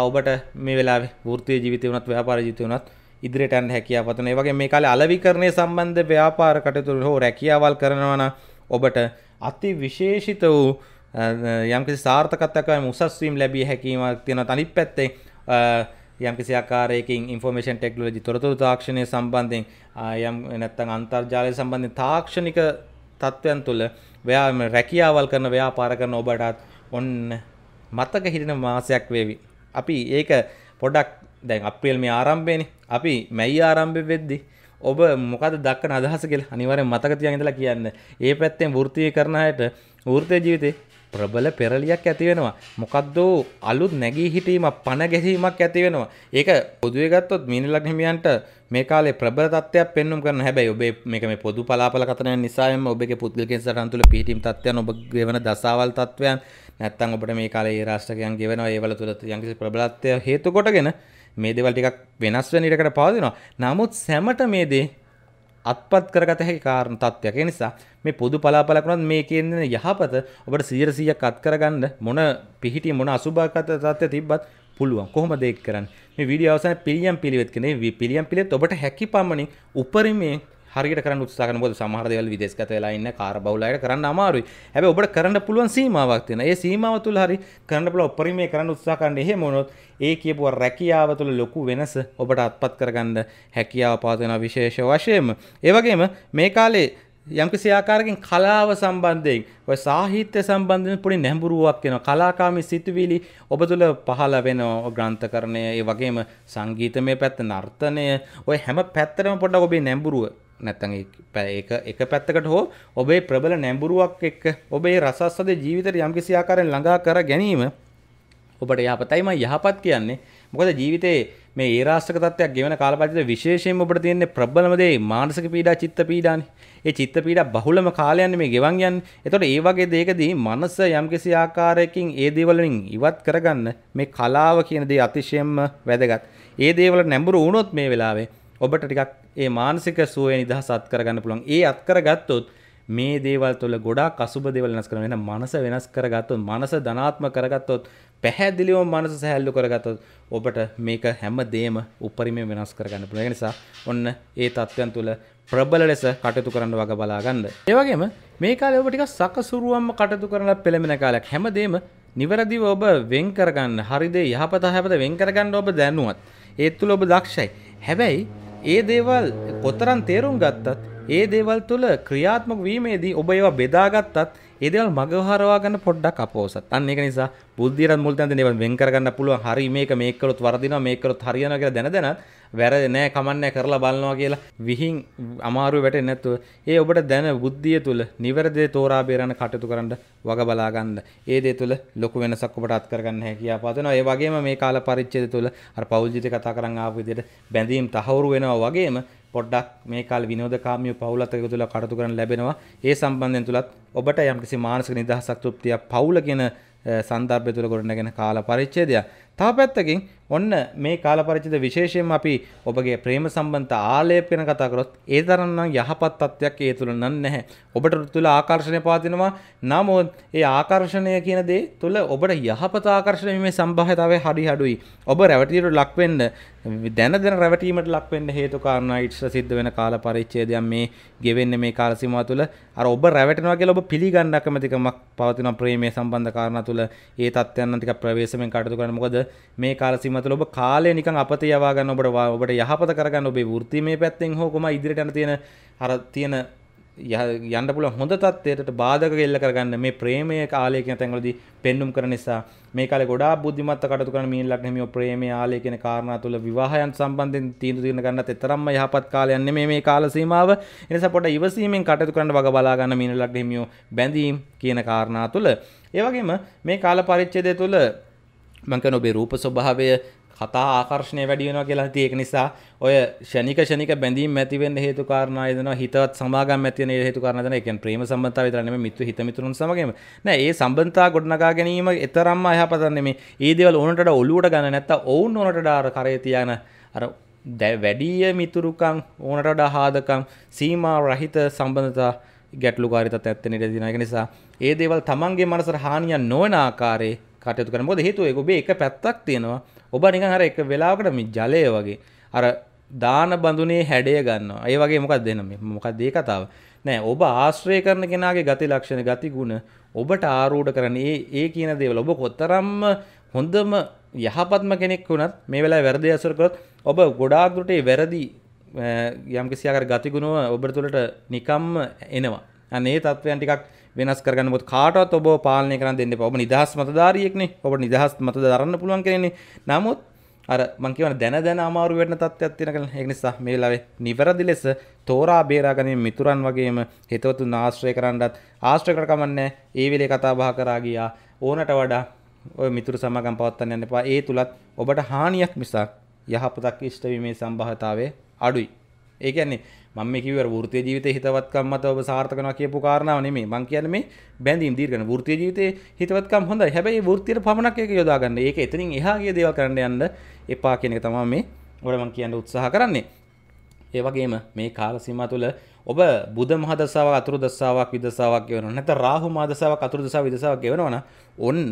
ඔබට මේ වෙලාවේ වෘත්තීය ජීවිතේ වුණත් ව්‍යාපාර ජීවිතේ වුණත් ඉදිරියට යන්න හැකියාව පතන. ඒ වගේ මේ කාලේ අලවිකරණය සම්බන්ධ ව්‍යාපාර කටයුතු හෝ රැකියාවල් කරනවා නම් ඔබට අති විශේෂිත වූ යම්කිසි සාර්ථකත්වයක්ම උසස් වීම ලැබිය හැකියාවක් තියෙනවා. අනිත් පැත්තෙන් යම්කිසි ආකාරයකින් ইনফরমේෂන් ටෙක්නොලොජි තොරතුරු තාක්ෂණය සම්බන්ධයෙන් යම් නැත්නම් අන්තර්ජාලය සම්බන්ධයෙන් තාක්ෂණික තත්ත්වයන් තුළ රැකියාවල් කරන ව්‍යාපාර කරන ඔබටත් ඔන්න මතක හිටින මාසයක් වේවි. අපි ඒක පොඩක් දැන් අප්‍රියල් මේ ආරම්භයනි අපි මැයි ආරම්භය වෙද්දි ඔබ මොකද දක්කන අදහස කියලා අනිවාර්යෙන් මතක තියාගෙන ඉඳලා කියන්න. ඒ පැත්තෙන් වෘත්තීය කරන අයට වෘත්තීය ජීවිතේ ප්‍රබල පෙරලියක් ඇතිවෙනවා මොකක්දෝ අලුත් නැගී හිටීමක් පණ ගැසීමක් ඇතිවෙනවා ඒක පොදුවගත්තොත් මිනිලක් හිමියන්ට මේ කාලේ ප්‍රබල තත්ත්වයක් පෙන්නුම් කරන හැබැයි ඔබේ මේක මේ පොදු පලාපල කතනය නිසාම ඔබගේ පුද්ගලකෙන් සටන් තුළ පිහිටීම් තත්ත්වයන් ඔබ ගෙවන දසාවල් තත්ත්වයන් නැත්තම් ඔබට මේ කාලේ රාෂ්ටකයන් ගෙවනවා ඒවල තුළ යම්කිසි ප්‍රබලත්වය හේතු කොටගෙන මේ දේවල් ටිකක් වෙනස් වෙන ඉඩකට පාවදිනවා නමුත් සැමට මේ දේ අත්පත් කරගත හැකි කාරණ තත්ත්වයක්. ඒ නිසා මේ පොදු පලාපලක් වුණත් මේ කියන්නේ යහපත ඔබට 100%ක් අත් කරගන්න මොන පිහිටිය මොන අසුභාගත තත්ත්වයක් තිබ්බත් පුළුවන්. කොහොමද ඒක කරන්නේ? මේ වීඩියෝ අවසන් පිළියම් පිළිවෙත් කියන්නේ පිළියම් පිළිවෙත් ඔබට හැකි පමණින් උපරිමයෙන් හරියට කරන්න උත්සාහන බොද සමහර දේවල් විදේශගත වෙලා ඉන්න කාර් බහුලයට කරන්න අමාරුයි. හැබැයි ඔබට කරන්න පුළුවන් සීමාවක් තියෙනවා. ඒ සීමාව තුල හරි කරන්න පුළුවන් පරිමේ කරන්න උත්සාහ කරන එහෙම වුණොත් ඒ කියපුව රැකියාව තුල ලොකු වෙනස ඔබට අත්පත් කරගන්න හැකියාව පවතින විශේෂ වශයෙන්ම. ඒ වගේම මේ කාලේ යම්කිසි ආකාරකින් කලාව සම්බන්ධයෙන් ඔය සාහිත්‍ය සම්බන්ධයෙන් පොඩි නැඹුරුවක් වෙනවා කලාකාමී සිතුවිලි ඔබ තුළ පහළ වෙනවා ග්‍රන්ථකරණය ඒ වගේම සංගීතමය පැත්ත නර්තනය ඔය හැම පැත්තටම පොඩ්ඩක් ඔබේ නැඹුරුව නැත්තන් ඒක එක පැත්තකට හෝ ඔබේ ප්‍රබල නැඹුරුවක් එක්ක ඔබේ රසස්වද ජීවිතයට යම්කිසි ආකාරයෙන් ළඟා කර ගැනීම ඔබට යහපතයිම යහපත් කියන්නේ මොකද ජීවිතේ මේ ඒ රාෂ්ටක තත්ත්වයක් ගෙවන කාලපරිච්ඡේදයේ විශේෂයෙන්ම ඔබට තියෙන්නේ ප්‍රබලම දේ මානසික පීඩා චිත්ත පීඩානේ. ඒ චිත්ත පීඩා බහුලම කාලයන්නේ මේ ගෙවන් යන්නේ. එතකොට ඒ වගේ දෙයකදී මනස යම්කිසි ආකාරයකින් ඒ දේවල් ඉවත් කරගන්න මේ කලාව කියන දේ අතිශයම වැදගත්. ඒ දේවල් නැඹුරු වුණොත් මේ වෙලාවේ ඔබට ටිකක් ඒ මානසික සුවය නිදහස් අත්කරගන්න පුළුවන්. ඒ අත්කරගත්තොත් මේ දේවල් තුළ ගොඩාක් අසුබ දේවල් වෙනස් කරන වෙන මනස වෙනස් කරගත්තොත් මනස ධනාත්මක කරගත්තොත් පැහැදිලිවම මනස සැහැල්ලු කරගත්තොත් ඔබට මේක හැමදේම උපරිමයෙන් වෙනස් කරගන්න පුළුවන්. ඒ නිසා ඔන්න ඒ தත්ත්වයන් තුළ ප්‍රබල ලෙස කටයුතු කරන්න වග බලා ගන්න. ඒ වගේම මේ කාලේ ඔබ ටිකක් සකසුරුවම්ම කටයුතු කරලා පෙළඹෙන කාලයක්. හැමදේම නිවැරදිව ඔබ වෙන් කරගන්න. හරිදේ යහපත හැපත වෙන් කරගන්න ඔබ දැනුවත්. ඒත් තුළ ඔබ දක්ෂයි. හැබැයි ඒ දේවල් කොතරම් තේරුම් ගත්තත් ඒ දේවල් තුළ ක්‍රියාත්මක වීමේදී ඔබ ඒවා බෙදාගත්තත් ඒදවල් මගහරවා ගන්න පොඩ්ඩක් අපෝසත් අන්න ඒක නිසා බුද්ධියත් මුල් තැනදී මේවා වෙන් කරගන්න පුළුවන් හරි මේක මේක කළොත් වරදිනවා මේක කළොත් හරියනවා කියලා දැන දැනත් වැරදි නෑ කමන්නෑ කරලා බලනවා කියලා විහිං අමාරුව වැටෙන්නේ නැතුව ඒ ඔබට දැන බුද්ධිය තුල නිවැරදි තෝරා බේරන කටයුතු කරන්න වග බලා ගන්න. ඒ දේ තුල ලොකු වෙනසක් ඔබට අත් කරගන්න හැකියාව පතනවා. ඒ වගේම මේ කාල පරිච්ඡේදය තුල අර පෞල් ජීවිතේ කතා කරන් ආපු විදිහට බැඳීම් තහවුරු වෙනවා වගේම පොඩ්ඩක් මේ කාලේ විනෝදකාමී පවුලතක තුල කටයුතු කරන්න ලැබෙනවා. ඒ සම්බන්ධයෙන් තුලත් ඔබට යම්කිසි මානසික නිදහසක් තෘප්තියක් පවුල කියන සන්දර්භය තුල ගොඩනගෙන කාල පරිච්ඡේදය තව පැත්තකින් ඔන්න මේ කාලපරිචිත විශේෂයෙන් අපි ඔබගේ ප්‍රේම සම්බන්ධ ආලේප වෙන කතා කරොත් ඒ තරම්නම් යහපත් තත්ත්වයක් ඒ තුල නම් නැහැ. ඔබට තුල ආකර්ෂණය පවතිනවා. නමුත් ඒ ආකර්ෂණය කියන දේ තුල ඔබට යහපත ආකර්ෂණය මේ සම්භාවිතාවේ හරි අඩුයි. ඔබ රැවටියට ලක් වෙන්න දැන දැන රැවටීමට ලක් වෙන්න හේතු කාරණා ඉස්ස සිද්ධ වෙන කාල පරිච්ඡේදය මේ ගෙවෙන්නේ මේ කාල සීමාව තුළ අර ඔබ රැවටෙනවා කියලා ඔබ පිළිගන්න අකමැතිකමක් පවතින ප්‍රේමයේ සම්බන්ධ කාරණා තුළ ඒ තත්ත්වයන් ටිකක් ප්‍රවේශමෙන් කටයුතු කරන්න මොකද මේ කාලසීම තුළ ඔබ කාලය නිකන් අපතේ යවා ගන්න ඔබට ඔබට යහපත කරගන්න ඔබේ වෘත්තිමය පැත්තෙන් හෝ කොහොම ඉදිරියට යන තියෙන අර තියෙන යන්න පුළුවන් හොඳ තත්ත්වයකට බාධක ගෙල්ල කරගන්න මේ ප්‍රේමය කාලය කියන තැන්වලදී පෙන්눔 කරන නිසා මේ කාලේ ගොඩාක් බුද්ධිමත්ව කටයුතු කරන මීන ලග්න හිමියෝ ප්‍රේමය ආලය කියන කාරණා තුළ විවාහයන් සම්බන්ධයෙන් තීන්දුව తీරන ගන්නත් එතරම්ම යහපත් කාලයක් නෙමේ මේ කාල සීමාව. ඒ නිසා පොඩ ඉවසීමෙන් කටයුතු කරන්න වග බලා ගන්න මීන ලග්න හිමියෝ බැඳීම් කියන කාරණා තුළ. ඒ වගේම මේ කාල පරිච්ඡේදය තුළ මංක නොබේ රූප ස්වභාවය කතා ආකර්ශණය වැඩි වෙනවා කියලා තියෙක නිසා ඔය ෂණික ෂණික බැඳීම් ඇතිවෙන්න හේතු කාරණා දෙනවා හිතවත් සමාගම් ඇති වෙන හේතු කාරණා දෙනවා ඒ කියන්නේ ප්‍රේම සම්බන්ධතාව විතර නෙමෙයි මිත්‍ර හිත මිතුරුන් සමගම නෑ ඒ සම්බන්ධතා ගොඩනගා ගැනීම එතරම්ම යහපත නෙමෙයි ඒ දේවල් ඕනට වඩා ඔලුවට ගන්න නැත්තම් ඔවුන් ඕනට වඩා අර කරේ තියාන අර දැ වැඩිය මිතුරුකම් ඕනට වඩා හාදකම් සීමා රහිත සම්බන්ධතා ගැටලුකාරිතත් ඇත්තෙන ඉඩ දින නිසා ඒ දේවල් තමන්ගේ මනසට හානියක් නොවන ආකාරයේ කටයුතු කරන මොකද හේතුව ඒක ඔබේ එක පැත්තක් තියෙනවා ඔබ නිකන් අර එක වෙලාවකට මේ ජලය වගේ අර දාන බඳුනේ හැඩය ගන්නවා ඒ වගේ මොකක්ද දෙන මේ මොකක්ද මේ කතාව නෑ ඔබ ආශ්‍රය කරන කෙනාගේ ගති ලක්ෂණ ගති ගුණ ඔබට ආරූඪ කරන ඒ ඒ කියන දේවල් ඔබ කොතරම්ම හොඳම යහපත්ම කෙනෙක් වුණත් මේ වෙලාවේ වැරදි අසුර කරොත් ඔබ ගොඩාක් දුරට ඒ වැරදි යම් කිසි ආකාර ගතිගුණව ඔබ තුළට නිකම්ම එනවා. අන්න ඒ තත්වයන් ටිකක් වෙනස් කරගන්න මොකද කාටවත් ඔබව පාලනය කරන්න දෙන්න එපා. ඔබ නිදහස් මතදාරියෙක්නේ. ඔබට නිදහස් මත දරන්න පුළුවන් කෙනෙක්නේ. නමුත් අර මං කියවන දැන දැන අමාරු වෙන තත්ත්වයක් තියෙන කෙනා. ඒක නිසා මේ වෙලාවේ නිවැරදි ලෙස තෝරා බේරා ගැනීම මිතුරන් වගේම හිතවතුන් ආශ්‍රය කරන්නත් ආශ්‍රය කර කමන්නේ. ඒ වෙලේ කතා බහ කරා ගියා. ඕනට වඩා ඔය මිතුරු සමාගම් පවත්වන්න යන්න එපා. ඒ තුලත් ඔබට හානියක් මිසක් යහපතක් ඉෂ්ට වීමේ සම්භාවිතාවය අඩුයි. ඒකන්නේ මම කිව ෘතිය ජීවිත හිතවත්කම් මත ඔබ සාර්ථකන කියපු කාරණාව නෙමේ මං කියන මේ බැඳීම් දීර්ගන ෘතිය ජීවිතේ හිතවත්කම් හොඳ හැබැයි ෘතියට පමණක් ඒක යොදාගන්න ඒක එතනින් එහාගේ දේවල් කරන්න යන්න එපා කියන එක තමයි මේ ඔබ මං කියන්න උත්සාහ කරන්නේ ඒ වගේම මේ කාල සීමා තුළ ඔබ බුද මහදසාව අතුරු දසාවක් විදසාවක් ගෙවන නැත රාහු මාදසාව අතුරු දසාව විදසාවක් ගෙවනවන ඔන්න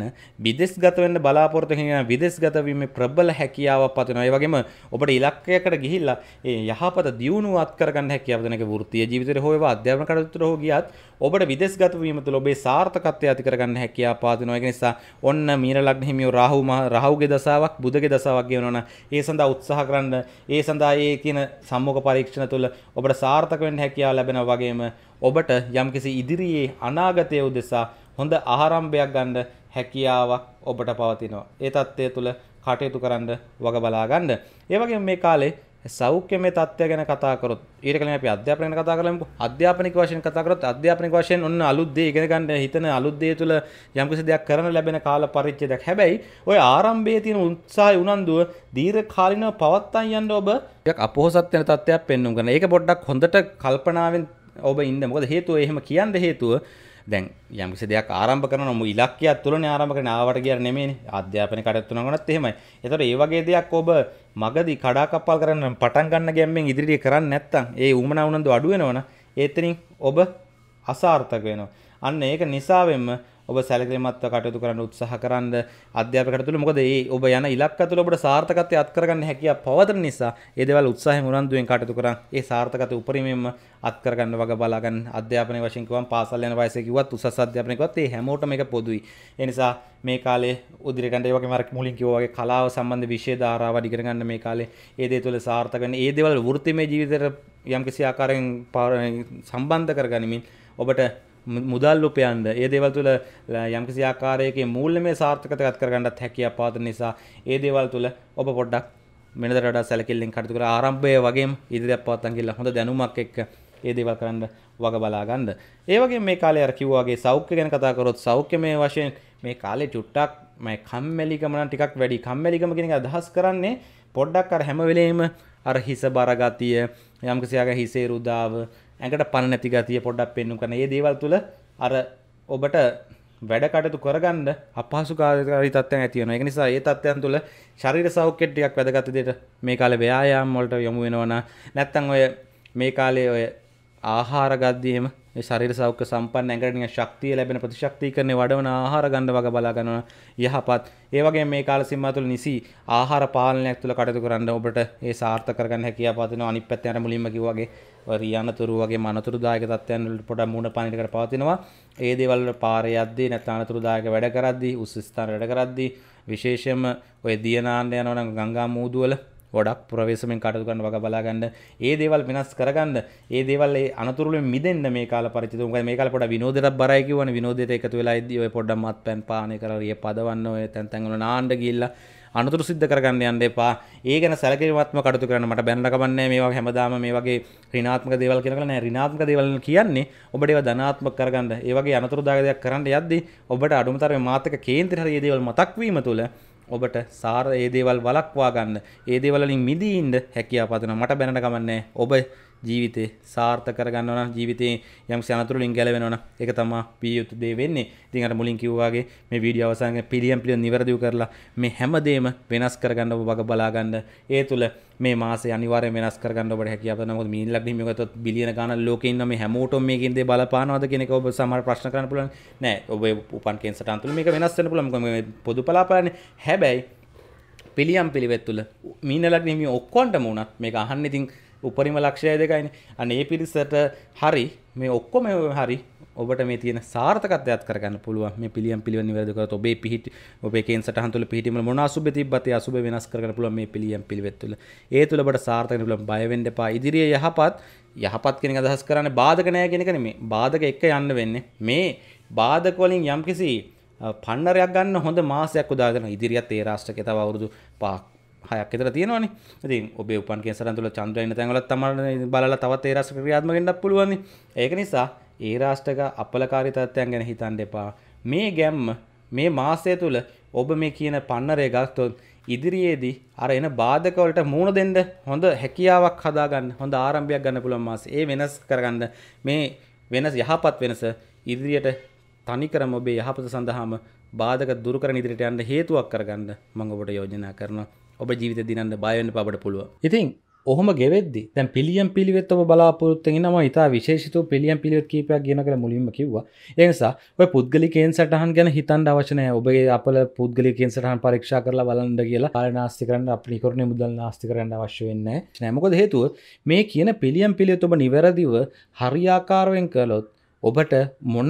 විදෙස් ගතවෙන්න බලාපොරොත්තු වෙන විදෙස් ගතවීමේ ප්‍රබල හැකියාවක් පතනවා ඒ වගේම ඔබට ඉලක්කයකට ගිහිල්ලා ඒ යහපත දියුණුවත් කරගන්න හැකියාව දෙන එක වෘත්තීය ජීවිතේ හෝ ඒවා අධ්‍යාපන කටයුතු හෝ ගියත් ඔබට විදෙස් ගතවීම තුළ ඔබේ සාර්ථකත්වය ඇති කරගන්න හැකියාව පවතිනවා ඒක නිසා ඔන්න මීන ලග්න හිමියෝ රාහු රාහුගේ දසාවක් බුධගේ දසාවක් ගෙවනවන ඒ සඳහා උත්සාහ කරන්න ඒ සඳහා ඒ කියන සම්මුඛ පරීක්ෂණ තුළ ඔබට සාර්ථක වෙන්න හැකියාව හැකියාව ලැබෙන වගේම ඔබට යම්කිසි ඉදිරියේ අනාගතය උදෙසා හොඳ ආරම්භයක් ගන්න හැකියාවක් ඔබට පවතිනවා. ඒ தත්ත්වය තුළ කටයුතු කරන්න වග බලා ගන්න. ඒ වගේම මේ කාලේ සෞඛ්‍යමය තත්ත්වය ගැන කතා කරොත් ඊට කලින් අපි අධ්‍යාපනය ගැන කතා කරලාමුකෝ අධ්‍යාපනික වශයෙන් කතා කරොත් අධ්‍යාපනික වශයෙන් ඔන්න අලුත් දේ ඉගෙන ගන්න හිතන අලුත් දේ තුළ යම්කිසි දෙයක් කරන්න ලැබෙන කාල පරිච්ඡේදයක් හැබැයි ඔය ආරම්භයේ තියෙන උත්සාහය උනන්දුව දීර්ඝකාලීනව පවත්වා යන්න ඔබ ටිකක් අපොහසත් වෙන තත්ත්වයක් පෙන්වන්න. ඒක පොඩ්ඩක් හොඳට කල්පනාවෙන් ඔබ ඉන්න මොකද හේතුව එහෙම කියන්න හේතුව දැන් යම්කිසි දෙයක් ආරම්භ කරන මො ඉලක්කයක් තුලනේ ආරම්භ කරන්නේ ආවට ගියර නෙමෙයිනේ අධ්‍යාපන කටයුතු කරනකොටත් එහෙමයි. ඒතකොට මේ වගේ දෙයක් ඔබ මගදී කඩාකප්පල් කරන්න පටන් ගන්න ගැම්මෙන් ඉදිරියට කරන්නේ නැත්නම් ඒ ඌමනා උනන්දු අඩු වෙනවනේ ඒතනින් ඔබ අසාර්ථක වෙනවා. අන්න ඒක නිසාවෙන්ම ඔබ සැලකිලිමත්ව කටයුතු කරන්න උත්සාහ කරන්න අධ්‍යාපනය තුළ මොකද ඒ ඔබ යන ඉලක්ක තුළ ඔබට සාර්ථකත්වය අත්කරගන්න හැකියාව පවතින නිසා ඒ දේවල් උත්සාහයෙන් උනන්දුවෙන් කටයුතු කරන් ඒ සාර්ථකත්වය උපරිමයෙන්ම අත්කරගන්න වග බලා ගන්න අධ්‍යාපනය වශයෙන් කිව්වම් පාසල් යන වයසේ කිව්වත් උසස් අධ්‍යාපනය කිව්වත් ඒ හැමෝටම ඒක පොදුයි ඒ නිසා මේ කාලේ උදිරගන්න ඒ වගේ මරක් මුලින් කිව්වා වගේ කලාව සම්බන්ධ විෂය ධාරාව අධි කරගන්න මේ කාලේ ඒ දේ තුළ සාර්ථක වෙන ඒ දේවල් වෘත්තිමය ජීවිතයට යම්කිසි ආකාරයෙන් සම්බන්ධ කරගනිමින් ඔබට මුදල් උපයන්ඩ ඒ දේවල් තුළ යම්කිසි ආකාරයකේ මූල්‍යමය සාර්ථකතකත් කරගන්නත් හැකියාව පාදන නිසා ඒ දේවල් තුළ ඔබ පොඩ්ඩක් මෙනදට වඩා සැලකිල්ලෙන් කටයුතු කර ආරම්භයේ වගේම ඉදිරියට පවත්වන්න කියලා හොඳ දැනුමක් එක්ක ඒ දේවල් කරන්න වග බලා ගන්න. ඒ වගේම මේ කාලේ අර කිව්වා වගේ සෞඛ්‍ය ගැන කතා කරොත් සෞඛ්‍යමය වශයෙන් මේ කාලේ චුට්ටක් මේ කම්මැලිකම නම් ටිකක් වැඩි. කම්මැලිකම කියන එක අදහස් කරන්නේ පොඩ්ඩක් අර හැම වෙලේම අර හිස බරගතිය යම්කිසියාගේ හිසේ රුදාව ඇඟට පණ නැති ගතිය පොඩ්ඩක් පෙන්නු කරන ඒ දේවල් තුළ අර ඔබට වැඩ කටයුතු කරගන්න අපහසු කාර්යකාරී තත්ත්වයන් ඇති වෙනවා. ඒක නිසා ඒ තත්ත්වයන් තුළ ශරීර සෞඛ්‍ය ටිකක් වැදගත් විදිහට මේ කාලේ ව්‍යායාම් වලට යොමු වෙනවා නැත්නම් ඔය මේ කාලේ ඔය ආහාර ගද්දීම මේ ශරීර සෞඛ්‍ය සම්පන්න ඇඟට නිකන් ශක්තිය ලැබෙන ප්‍රතිශක්තිකරණය වඩවන ආහාර ගන්න වගේ බලා ගන්නවා. යහපත්. ඒ වගේම මේ කාල සීමාව තුළ නිසි ආහාර පාලනයක් තුළ කටයුතු කරන්න ඔබට ඒ සාර්ථක කරගන්න හැකියාව පදිනවා. අනිත් පැත්තෙන් අර මුලින්ම කිව්වාගේ රියනතුරු වගේ මනතුරුදායක තත්ත්වයන් වලට පොඩක් මුණ පානින කර පවතිනවා. ඒ දේවල් වල පාරේ යද්දී නැත්නම් අනතුරුදායක වැඩ කරද්දී උස් ස්ථාන වැඩ කරද්දී විශේෂයෙන්ම ඔය දියනාන්න යනවා නම් ගංගා මූදු වල ගොඩක් ප්‍රවේශමෙන් කටයුතු කරන වගේ බලා ගන්න. ඒ දේවල් වෙනස් කරගන්න. ඒ දේවල් ඒ අනතුරු වලින් මිදෙන්න මේ කාල පරිච්ඡේදය. මොකද මේ කාලේ පොඩක් විනෝදයට බරයි කියවනේ. විනෝදයට එකතු වෙලා ඉද්දී ඔය පොඩ්ඩක් මත්පැන් පානය කරලා රිය පදවන්න ඔය තැන් තැන් වල නාන්න ගිහිල්ලා අනතුරු සිද්ධ කරගන්න යන්න එපා. ඒ ගැන සැලකිලිමත්ව කටයුතු කරන්න මට බැනලා කමන්නේ මේවා හැමදාම මේ වගේ ඍණාත්මක දේවල් කියනකල නෑ ඍණාත්මක දේවල් කියන්නේ ඔබට ඒවා ධනාත්මක කරගන්න. ඒ වගේ අනතුරුදායක දේවල් කරන්න යද්දී ඔබට අඩුමතරමේ මාතක කේන්ද්‍රය හරි මේ දේවල් මතක් වීම තුළ ඔබට සාර ඒ දේවල් වලක්වා ගන්න. ඒ දේවල් වලින් මිදී ඉන්න හැකියාව පදන මට බැනලා කමන්නේ. ඔබ ජීවිතේ සාර්ථක කරගන්න ඕන ජීවිතේ යම් සනතුරුලින් ගැලවෙනවා ඒක තමයි පිය යුතු දේ වෙන්නේ. ඉතින් අර මුලින් කිව්වා වගේ මේ වීඩියෝ අවසන් පිළියම් පිළියම් નિවරදිව කරලා මේ හැමදේම වෙනස් කරගන්න ඔබ වග බලා ගන්න. ඒ තුල මේ මාසේ අනිවාර්යෙන් වෙනස් කරගන්න ඔබට හැකියාව තියෙනවා. මොකද මිනිලක් නෙමෙයි මේකත් බිලියන ගාණක් ලෝකේ ඉන්න මේ හැමෝටම මේකින් දේ බලපානවද කියන එක ඔබ සමහර ප්‍රශ්න කරන්න පුළුවන්. නෑ ඔබ උපන් කේන්සර් තන්තුල මේක වෙනස් වෙන්න පුළුවන්. මොකද මේ පොදු පලාපාලනේ. හැබැයි පිළියම් පිළිවෙත් තුළ මීනලක් නෙමෙයි ඔක්කොන්ටම වුණත් මේක අහන්න ඉතින් උපරිම ලක්ෂය දෙකයින අනේ පිරිසට හරි මේ ඔක්කොම හරි ඔබට මේ තියෙන සාර්ථකත්වයක් කරගන්න පුළුවන් මේ පිළියම් පිළිවෙල නිවැරදි කරත් ඔබේ පිහිටි ඔබේ කේන් සටහන් තුළ පිහිටීම මොන අසුබ තිබ්බත් ඒ අසුබ වෙනස් කරගන්න පුළුවන් මේ පිළියම් පිළිවෙත් තුළ ඒ තුළ ඔබට සාර්ථක වෙන්න පුළුවන් බය වෙන්න එපා ඉදිරියේ යහපත් යහපත් කියන අදහස් කරන්නේ බාධක නෑ කියන එක නෙමෙයි බාධක එක යන්න වෙන්නේ මේ බාධක වලින් යම්කිසි පන්නරයක් ගන්න හොඳ මාසයක් උදාගෙන ඉදිරියත් ඒ රාෂ්ට්‍රකේ තව අවුරුදු 5ක් හයක් එතර තියෙනවාන ති ඔබ උපන් කෙසරතුල චන්ද්‍රයින තැන්වල තමට බලල තවත් ඒරස ක්‍රියාත්මගෙන්ඩක් පුළුවන් ඒක නිසා ඒ රාෂ්ටක අපලකාරි තත්ත්වයන් ගැන හිතන් දෙපා මේ ගැම්ම මේ මාසය තුළ ඔබ මේ කියන පන්නරය ගස්තොත් ඉදිරියේදී අර එන බාධකවලට මුණ දෙන්න හොඳ හැකියාවක් හදාගන්න හොඳ ආරම්භයක් ගන්න පුළුවන් මාස ඒ වෙනස් කරගන්න මේ වෙනස් යහපත් වෙනස ඉදිරියට තනිකරම ඔබේ යහපත සඳහාම බාධක දුරු කරන ඉදිරියට යන්න හේතුවක් කරගන්න මම ඔබට යෝජනා කරනවා ඔබ ජීවිත දිනන්න බයන්න පබට පුළුව ඉතින් හම ගෙවෙද දැ පිියම් පිළිවෙත් ඔබ බලාපොරත්තුෙන නම ඉතා විශේෂත පිළියම් පිළිවෙත් කීපයක් ගෙන කළ මුලින්ම කිව්වා එනිසා ඔය පුද්ගලිකෙන් සටහන් ගැන හිතන් අවශනය ඔබගේ අපල පුද්ගලිකෙන් සටහන් පරීක්ෂ කරලා බලන්ඩ කියලා අර නාස්ති කරන්න අපිකරණ මුදල් නාස්ති කරන්න අවශ්‍ය වෙන්න නෑමකොද හේතුව මේ කියන පිළියම් පිළියත් ඔබ නිවැරදිව හරියාකාරුවෙන් කළොත් ඔබට මොන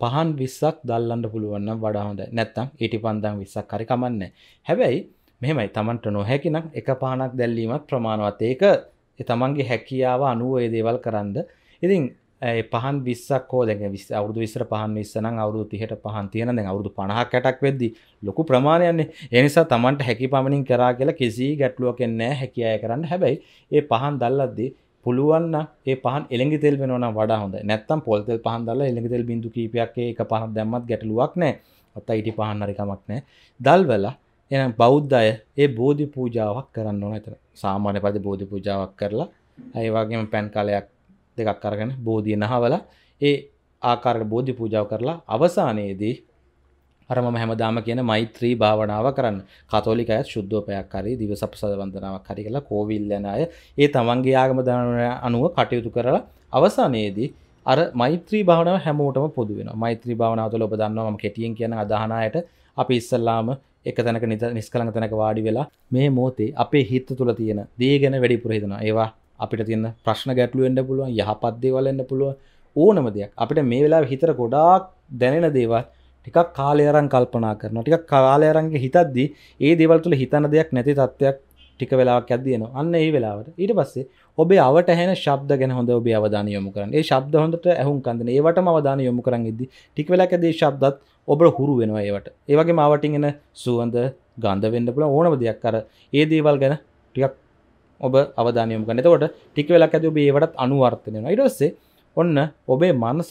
පහන් විස්සක් දල්ලන්න පුළුවන්න වඩා හොඳ නැත්තම් ඊටි පන්දන් විස්සක් හරිකමන්න හැබැයි මෙමයි තමන්ට නොහැකිනම් එක පහනක් දැල්ලීමත් ප්‍රමාණවත් ඒක තමන්ගේ හැකියාව අනුව ඒදේවල් කරන්න ඉතින් පහන් විස්සක් හෝ දැ විස් අවුදු විසර පහන් විස්සන අවුදු තිහට පහන් තියෙන දැ අවුදු පණහක් කැටක් වෙද්දි ලොකු ප්‍රමාණයන්නේ එනිසා තමන්ට හැකි පමණින් කරා කියලා කිසි ගැටලුවකෙන්නෑ හැකියාය කරන්න හැබැයි ඒ පහන් දල්ලද්දී පුළුවන්න ඒ පහන් එළඟි තෙල් වෙනවන වඩා හොඳ නැත්තම් පොල්තෙල් පහන් දාලා එළඟි තෙල් බිඳු කීපයක් ඒක පහක් දැම්මත් ගැටලුවක් නැහැ අත ඊටි පහන් හරි කමක් නැහැ දල්වැලා එහෙනම් බෞද්ධ අය ඒ බෝධි පූජාවක් කරන්න ඕන එතන සාමාන්‍ය පරිදි බෝධි පූජාවක් කරලා ඒ වගේම පැන් කලයක් දෙකක් අරගෙන බෝධිය නහවලා ඒ ආකාරයට බෝධි පූජාව කරලා අවසානයේදී අර මම හැමදාම කියන මෛත්‍රී භාවනාව කරන්න. කතෝලික අය සුද්ධෝපයක් හරි දිවසප්සද වන්දනාවක් හරි කියලා කෝවිල් යන අය ඒ තමන්ගේ ආගම අනුව කටයුතු කරලා අවසානයේදී අර මෛත්‍රී භාවනාව හැමෝටම පොදු වෙනවා. මෛත්‍රී භාවනාව තුළ ඔබ දන්නවා මම කෙටියෙන් කියන අදහනායට අපි ඉස්සල්ලාම එක තැනක නිත නිස්කලඟ තැනක වාඩි වෙලා මේ මොහොතේ අපේ හිත තුළ තියෙන දේ ගැන වැඩිපුර හිතනවා. ඒවා අපිට තියෙන ප්‍රශ්න ගැටලු වෙන්න පුළුවන්, යහපත් දේවල් වෙන්න පුළුවන්. ඕනම දෙයක් අපිට මේ වෙලාවේ හිතර ගොඩාක් දැනෙන දේවල් ටිකක් කාලයරන් කල්පනා කරන ටික කාලයරන්ගේ හිතද්දි ඒ දෙවල්තුල හිතන දෙයක් නැති තත්ත්වයක් ටික වෙලාක් ඇදයන අන්න ඒ වෙලාවට ඊට පස්සේ ඔබේ අවට හැන ශබ්ද ගැන හොඳ ඔබේ අවධාන යොමු කරන්න ඒ ශබ්ද හොඳට ඇහුම් කන්දන ඒවට අවධාන යොමු කරන්න ඉදදි ටික වෙලාකදේ ශබ්දත් ඔබ හුරු වෙනවා ඒවට ඒවගේ මාවටින් එන සුවන්ද ගන්ධ වෙන්න පුළ ඕනම දෙයක් කර ඒ දේවල් ගැන ටිකක් ඔබ අවධානයම කනතකොට ටික වෙලක් ඇති ඔබ ඒවටත් අනුවර්තනයන ඉටස්සේ ඔන්න ඔබේ මනස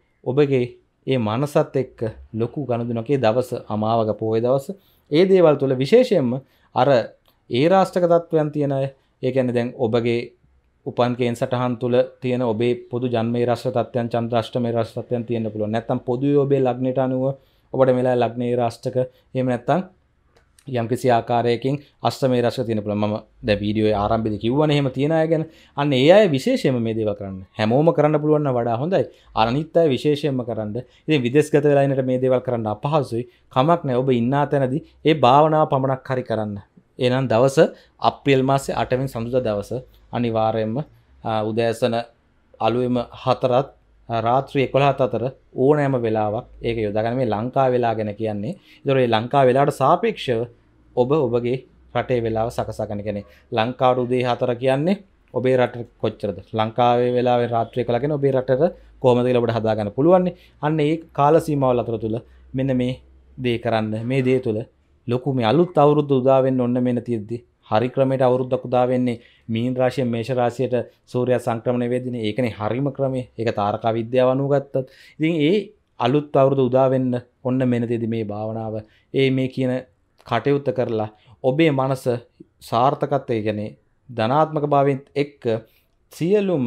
ඔබගේ ඒ මනසත් එක්ක ලොකු ගණදුනකේ දවස අමාවක පෝය දවස ඒ දේවල් තුළ විශේෂයෙන්ම අර ඒ රාෂ්ටක තත්ත්වයන් තියෙන අය ඒකැන දැන් ඔබගේ උපන්කෙන් සටහන් තුළ තියෙන ඔබේ පොදු ජන්මේ රශ්‍ර තත්යන් චන්ද්‍රෂ්ටම රශ්තයන් තියෙන පුළ නැතම් පොදු ඔබේ ලක්නට අනුව ඔබට මෙලා ලක්නේ රාෂ්ටක හෙම නැත්තන් යම්කිසි ආකාරයකින් අස්තමේ රස තියෙන පුළුවන් මම දැන් වීඩියෝයේ ආරම්භයේදී කිව්වනේ එහෙම තියන අය ගැන අන්න ඒ අය විශේෂයෙන්ම මේ දේවල් කරන්න හැමෝම කරන්න පුළුවන් නම් වඩා හොඳයි අනිත් අය විශේෂයෙන්ම කරන්න ඉතින් විදේශගත වෙලා ඉන්නට මේ දේවල් කරන්න අපහසුයි කමක් නැහැ ඔබ ඉන්නා තැනදී ඒ භාවනාව පමණක් හරි කරන්න එහෙනම් දවස අප්‍රේල් මාසේ 8 වෙනි සඳුදා දවස අනිවාර්යයෙන්ම උදෑසන අලුයම හතරත් රාත්‍රී එකොළහත් අතර ඕනෑම වෙලාවක් ඒක යොදගන මේ ලංකා වෙලා ගැන කියන්නේ දොරේ ලංකා වෙලාට සාපේක්ෂව ඔබ ඔබගේ රටේ වෙලාව සකසාගන කෙනෙ ලංකාඩු දේ හතර කියන්නේ ඔබේ රට කොච්චරද ලංකාවේ වෙලාව රාත්‍රය කලගෙන ඔබේ රට කොමද ලබට හදාගන්න පුළුවන්නේ අන්න ඒ කාල සීමාවල් අතර තුළ මෙන්න මේ දේ කරන්න මේ දේ තුළ ලොකු මේ අලුත් අවුරුද්ධ උදාවෙන් ඔන්න මෙන තියද්දි හරි ක්‍රමයට අවුරුද්දක් උදාවෙන්නේ මීන් රාශිය මේෂ රාශියට සූර්යයා සංක්‍රමණය වෙදිනේ ඒකනේ හරිම ක්‍රමය. ඒක තාරකා විද්‍යාව අනුව ගත්තත්. ඉතින් ඒ අලුත් අවුරුදු උදා වෙන්න ඔන්න මෙනතේදී මේ භාවනාව ඒ මේ කියන කටයුත්ත කරලා ඔබේ මනස සාර්ථකත්වයේ කියන්නේ ධනාත්මක භාවයෙන් එක්ක සියලුම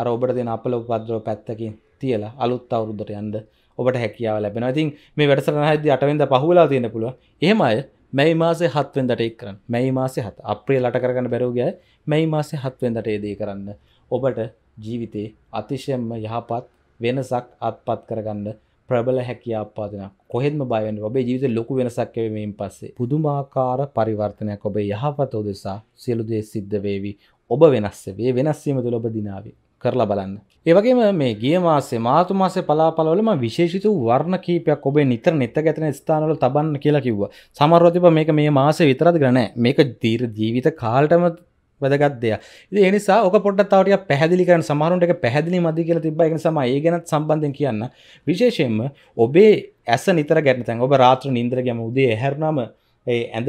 අර ඔබට දෙන අපල උපද්‍රව පැත්තකින් තියලා අලුත් අවුරුද්දට යන්න ඔබට හැකියාව ලැබෙනවා. ඉතින් මේ වැඩසටහන හැදී 8 වෙනිදා පහුවලා තියෙන්න පුළුවන්. එහෙම අය මැයි මාසේ හත්වෙන්දට එක් කරන්න මැයි මාසේ හත් අප්‍රිය ලට කරගන්න බැරෝගය මැයි මාසේ හත්වෙන්දට ඒදේ කරන්න ඔබට ජීවිතයේ අතිශයම්ම යහපත් වෙනසක් අත්පත් කරගන්න ප්‍රබල හැකි ආපාදන කොහෙම බයන්න ඔබේ ජීවිත ලොකු වෙනසක්කවීමෙන් පස්සේ පුදුමාකාර පරිවර්තනයක් ඔබේ යහපත උදෙසා සියලුදේ සිද්ධ වේවි ඔබ වෙනස්සේ වෙනස්සීම තුළ ඔබ දිනාවේ කරලා බලන්න. ඒවගේම මේ ගිය මාසේ මාතු මාසේ පලාපලවලම විශේෂිත වර්ණ කීපයක් ඔබේ නිතර නෙත ගැතන ස්ථානවල තබන්න කියලා කිව්වා. සමහරව තිබ්බා මේක මේ මාසේ විතරද කියලා නෑ. මේක දීර්ඝ ජීවිත කාලටම වැදගත් දෙයක්. ඉතින් ඒ නිසා ඔක පොඩ්ඩක් තව ටිකක් පැහැදිලි කරන්න සමහරුන්ට ඒක පැහැදිලි මදි කියලා තිබ්බා. ඒක නිසා මම ඒ ගැනත් සම්බන්ධයෙන් කියන්න. විශේෂයෙන්ම ඔබේ ඇස නිතර ගැටෙන තැන් ඔබ රාත්‍රී නිින්දර ගියම උදේ ඇහැරුණාම ඒ ඇඳ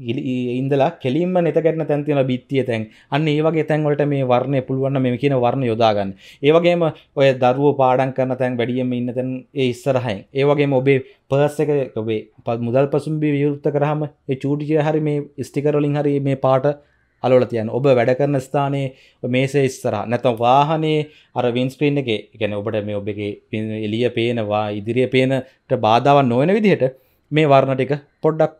ඉඳලා කෙලින්ම නතගැන තැන්තින බිත්තිය තැන් අන්න ඒවගේ තැන්වලට මේ වර්ණය පුළුවන්න මෙම කියන වර්ණ යොදාගන්න ඒවගේම ඔය දරුව පාඩන් කරන තැන් වැඩියම ඉන්න තැන් ඒ ඉස්සරහයි ඒවගේම ඔබේ පර්ස එක ඔබේ පත් මුදල් පසුම්බි වියුත්ත කරහම ඒ චූටිය හරි මේ ස්ටිකරලින් හරි මේ පාට අලොල තියන් ඔබ වැඩ කරන ස්ථානයේ මේසේ ඉස්සර නැතම් වාහනේ අර වින්ස්ක්‍රීන් එක ගැන ඔබට මේ ඔබගේ එලිය පේනවා ඉදිරිය පේනට බාධාවන් නොවන විදිහට මේ වර්ණ ටික පොඩ්ඩක්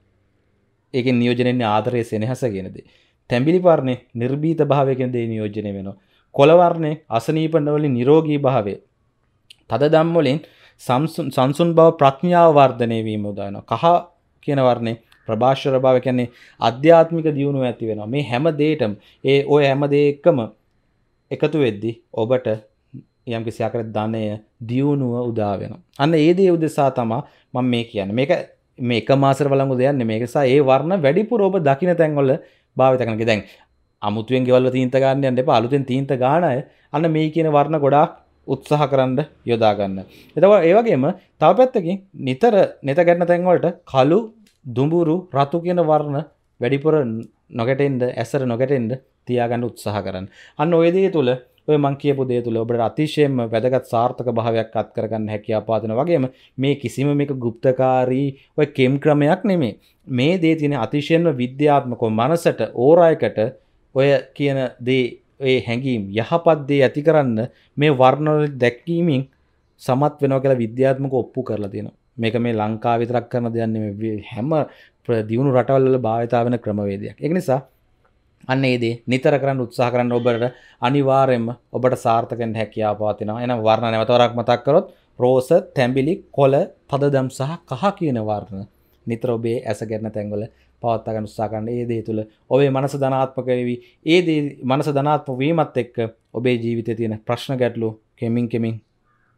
ඒක නියෝජනයෙන් ආදරය සෙනහස ගෙනද. තැම්බිලිවරණය නිර්බීත භාවයකෙන් දේ නියෝජනය වෙනවා. කොළවරණය අසනීපනවලින් නිරෝගී භාවය. තද දම්වලින් සංසුන් බව ප්‍රඥාව වර්ධනය වීම උදාන කහ කියනවරණේ ප්‍රභාෂර භාව කියන්නේ අධ්‍යාත්මික දියුණුව ඇති වෙනවා මේ හැම දේටම ඒ ඔය හැම දෙයක්ම එකතු වෙද්දි ඔබට යම් කිසි ආකාරයක ධනය දියුණුව උදා වෙනවා අන්න ඒ දේ උදෙසා තමයි මම මේ කියන්නේ මේක මේක මාසර වලංගු දෙයන්න මේකසා ඒ වර්ණ වැඩිපුර ඔබ දකින තැන්වල භාවිතකනක දැන් අමුතුවෙන් ගෙවල්ල තීන්ත ගන්නයන්න එප අලුතෙන් තීන්ත ගානය අන්න මේ කියන වර්ණ ගොඩාක් උත්සාහ කරන්න යොදාගන්න. එතව ඒවගේම තව පැත්තකින් නිතර නෙත ගැන්න තැන්වලට කලු දුඹුරු රතු කියන වර්ණ වැඩිපුර නොගැටෙන්ද ඇසර නොගැටෙන්ද තියාගන්න උත්සාහ කරන්න. අන්න ඔයදේ තුළ ඔය මං කියපු දේ තුළ ඔබට අතිශයෙන්ම වැදගත් සාර්ථක භාවයක් අත් කරගන්න හැකියාව පාදන වගේම මේ කිසිම මේක গুপ্তකාරී ඔය කෙම් ක්‍රමයක් නෙමේ. මේ දේ තියෙන අතිශයෙන්ම විද්‍යාත්මකව මනසට ඕරායකට ඔය කියන දේ ඒ හැඟීම් යහපත් දේ ඇති කරන්න මේ වර්ණවල දැක්වීමෙන් සමත් වෙනවා කියලා විද්‍යාත්මක ඔප්පු කරලා තියෙනවා. මේක මේ ලංකාව විතරක් කරන දෙයක් නෙමෙයි. හැම දියුණු රටවල් වල භාවිතා වෙන ක්‍රමවේදයක්. ඒක නිසා අන්න ඒදේ නිතර කරන්න උත්සාහ කරන්න ඔබට අනිවාර්යෙන්ම ඔබට සාර්ථකෙන් හැකියාව පවතිනවා එනම් වර්ණ නැවතවරක් මතක් කරොත් රෝස තැඹිලි කොළ පදදම් සහ කහ කියන වර්ණ නිතර ඔබේ ඇසගැරෙන තැන්වල පවත්වා ගන්න උත්සාහ කරන ඒ දේ තුළ ඔබේ මනස ධනාත්මක වෙවි ඒ දේ මනස ධනාත්මක වීමත් එක්ක ඔබේ ජීවිතයේ තියෙන ප්‍රශ්න ගැටලු කෙමින් කෙමින්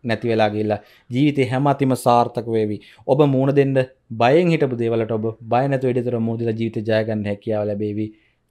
නැති වෙලා ගිහිල්ලා ජීවිතේ හැම අතිම සාර්ථක වේවි. ඔබ මූණ දෙන්න බයෙන් හිටපු දේවල්ට ඔබ බය නැතුව ඉදිරියට මූදලා ජීවිතේ ජය ගන්න හැකියාව ලැබේවි.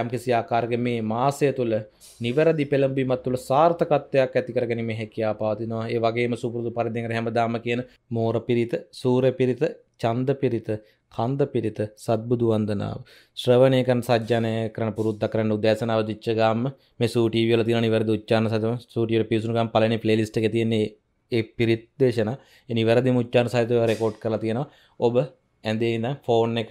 යම් කිසි ආකාරගේ මේ මාසය තුළ නිවැරදි පෙළඹීමත් තුළ සාර්ථකත්වයක් ඇතිකර ගැනීම හැකියා පාතිනවා ඒ වගේම සුපුරුදු පරිදිකට හැමදාම කියන මෝර පිරිත සූර පිරිත චන්ද පිරිත කන්ද පිරිත සත්බුදු වන්දනාව ශ්‍රවණයකන් සජ්ජනය කරන පුරුද්ද කරන්න උදෑසනාව දිච්ච ගාම මේ සූටීවල තියෙන නිවැරදි උච්චාරණ සතම සූටියට පිවිසුණුකම් පළවෙනි ප්ලේලිස්ට් එකේ තියෙන්නේ ඒ පිරිත් දේශන ඒ නිවැරදි උච්චාරණ සහිතව රෙකෝඩ් කරලා තියෙනවා ඔබ ඇඳේ ඉඳන් ෆෝන් එක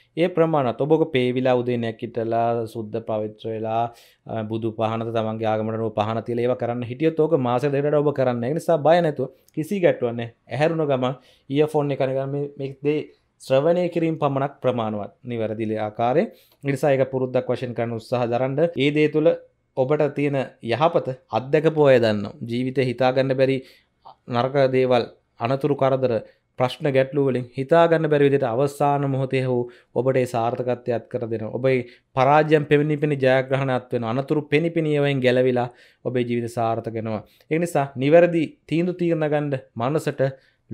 ඒ ප්‍රමාණ ඔබොක පේවිලා උදේනයක් ඉටලා සුද්ද පවිත්‍ර වෙලා බුදු පහනත තමන්ගේ ආගමට පහන තිල ඒව කරන්න හිටිය තෝක මාස දෙට ඔබ කරන්න නිසා බය නැතුව කිසි ගැටුවන්නේ ඇහැරුණ ගම ඒ ෆෝන් කරගම මෙක්දේ ශ්‍රවණය කිරීම පමණක් ප්‍රමාණවත් නිවැරදිලේ ආකාරය නිසායක පුරුද්දක් වශයෙන් කරන උත්සාහ දරන්ඩ ඒ දේ තුළ ඔබට තියෙන යහපත අත්දැක පෝය දන්න ජීවිත හිතාගන්න බැරි නර්ක දේවල් අනතුරු කරදර ප්‍රශ්න ගැටලු වලින් හිතාගන්න බැරි විදිහට අවසාන මොහොතේ හෝ ඔබට ඒ සාර්ථකත්වයක් කර දෙනවා. ඔබේ පරාජයන් පෙමිනිපෙනි ජයග්‍රහණයක් වෙනවා. අනතුරු පෙනිපෙනියෙන් ගැලවිලා ඔබේ ජීවිත සාර්ථක වෙනවා. ඒ නිසා නිවැරදි තීන්දුව తీරන ගන්න මනසට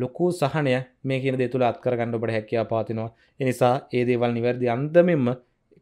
ලොකු සහනය මේ කියන දේ තුල අත්කර ගන්න ඔබට හැකියාව පවතිනවා. ඒ නිසා ඒ දේවල් නිවැරදි අන්දමින්ම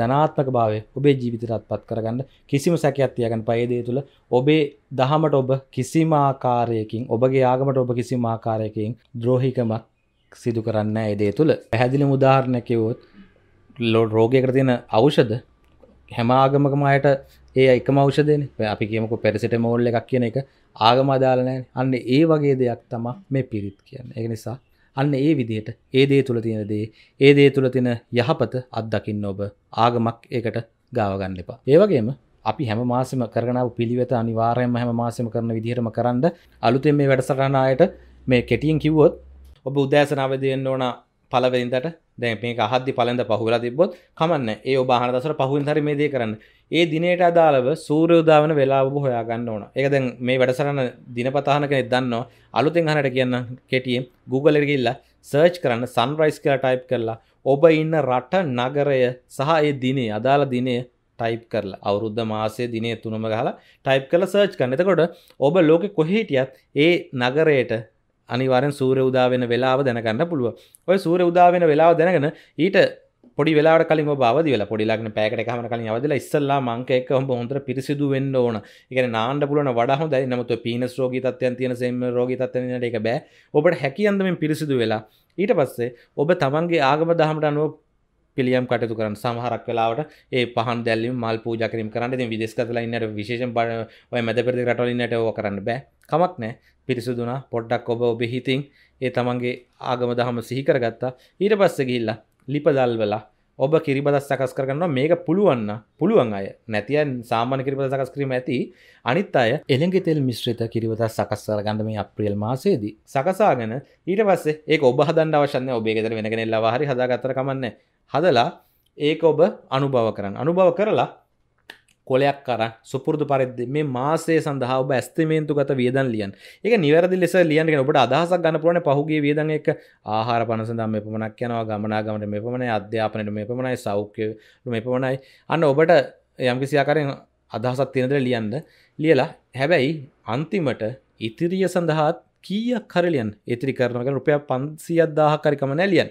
ධනාත්මක භාවය ඔබේ ජීවිතයටත් පත් කරගන්න කිසිම සැකයක් තියාගන්න පයි දේ තුල ඔබේ දහමට ඔබ කිසිම ආකාරයකින් ඔබගේ ආගමට ඔබ කිසිම ආකාරයකින් ද්‍රෝහිකමක් සිදු කරන්න ඒ දේ තුල පැහැදිලි උදාහරණයක් කිව්වොත් රෝගයකට තියෙන ඖෂධ හැම ආගමකම අයට ඒ එකම ඖෂධයනේ අපි කියමුකෝ පැරසිටමෝල් එකක් කියන එක ආගම අදාළ නැහැ අන්න ඒ වගේ දෙයක් තමයි මේ පිරිත් කියන්නේ ඒ නිසා අන්න ඒ විදිහට ඒ දේ තුළ තියෙන දේ ඒ දේ තුළ තින යහපත අත්දකින්න ඔබ ආගමක් ඒකට ගාවගන්න එපා. ඒවගේම අපි හැම මාසම කරනාව පිළිවෙත අනිවාරයම හැම මාසම කරන විදිහරම කරන්න අලුතෙන් මේ වැඩසරණයට මේ කෙටියෙන් කිව්වොත් ඔබ උදෑසනාව දෙන්න ඕනා පලවෙනිදට දැ මේ හදදි පලඳ පහුලා තිබොත් කමන්න ඒ ඔබාහන දසර පහුන් හරි මේ දේ කරන්න ඒ දිනයට අදාළව සූරයෝදාවන වෙලා ඔබ හොයාගන්න ඕන එකදැන් මේ වැඩසරන්න දිනපතාහන කෙනෙ දන්නවා අලුතෙන් හනට කියන්න කෙටියම් Googleගල්ල සර්ච් කරන්න සන්රයිස් කියලා ටයිප් කරලා ඔබ ඉන්න රට නගරය සහ ඒ දිනේ අදාළ දිනය ටයිප් කරලා අවුද්ධ මාසේ දිනේ තුනම ගහලා ටයිප් කළ සර්ච් කරන එතකොට ඔබ ලෝකෙ කොහේටියත් ඒ නගරයට අනිවාරෙන් සූර උදාවෙන වෙලාව දැනගන්න පුළුව ඔය සූර උදාවෙන වෙලාව දැනගෙන ඊට පොඩි වෙලා කලින් බවද වෙලා පොඩිලක්න පෑකට හම කලින් අවදල ඉස්සල්ලා මංකයක හොම හොඳර පිරිසිදු වෙන්න ඕන එකන නාන්ඩ පුලන වඩ හොඳයි නමතු පිනස් රෝගී තත්වයන් තියෙන සෙම රෝගී තත්වනට එක බෑ ඔබට හැකියන්දමින් පිරිසිදු වෙලා ඊට පස්සේ ඔබ තමන්ගේ ආගම දහමට අනුව පිළියම් කටයුතු කරන්න සමහරක් වෙලාවට ඒ පහන් දැල්ලීම මල් පූජා කිරීම කරන්න ඉතින් විදේශගතලා ඉන්නට විශේෂයෙන් ඔය මැද පෙරදිග රටවල ඉන්නට ඕක කරන්න බෑ කමක් නැහැ පිරිසුදුනා පොඩ්ඩක් ඔබ ඔබේ හිතින් ඒ තමන්ගේ ආගම දහම සිහි කරගත්තා ඊට පස්සේ ගිහිල්ලා ලිපදල්වලා ඔබ කිරිබද සකස් කරන්න මේක පුළුවන්න පුළුවන් අය නැතියන් සාමාන කිරිබද සකස් කිරීම ඇති අනිත් අය එළඟ තෙල් මිශ්‍රිත කිරිබද සකස්සර ගඳ මේ අප්‍රියල් මාසේදී සකසාගෙන ඊට පස්සේ ඒ ඔබ හදන් අවශන්න ඔබේගෙදර වෙනගෙනෙල්ලා හරි හදාගත්තර කමන්න හදලා ඒක ඔබ අනුභව කරන්න අනුභව කරලා කොලයක් කර සුපුරදු පරිද්දි මේ මාසේ සඳහා ඔබ ඇස්තිමේන්තු ගත වියදන් ලියන් එක නිවැරදි ලෙස ලියන්ගෙන ඔබට අදහසක් ගන්න පුළුවන් පහුගිය වියදන් එක ආහාර පන සඳහා මේ පමණක් යනවා ගමනාගමට මේ පමණයි අධ්‍යාපනයට මේ පමණයි සෞඛ්‍ය මේ පමණයි අන්න ඔබට යම්කිසි ආකාරයෙන් අදහසක් තියෙන දේ ලියන්න ලියලා හැබැයි අන්තිමට ඉතිරිය සඳහාත් කීයක් හරි ලියන්න ඉතිරි කරනවා කියන්නේ රුපියල් 500ක් 1000ක් හරි කම නැහැ ලියන්න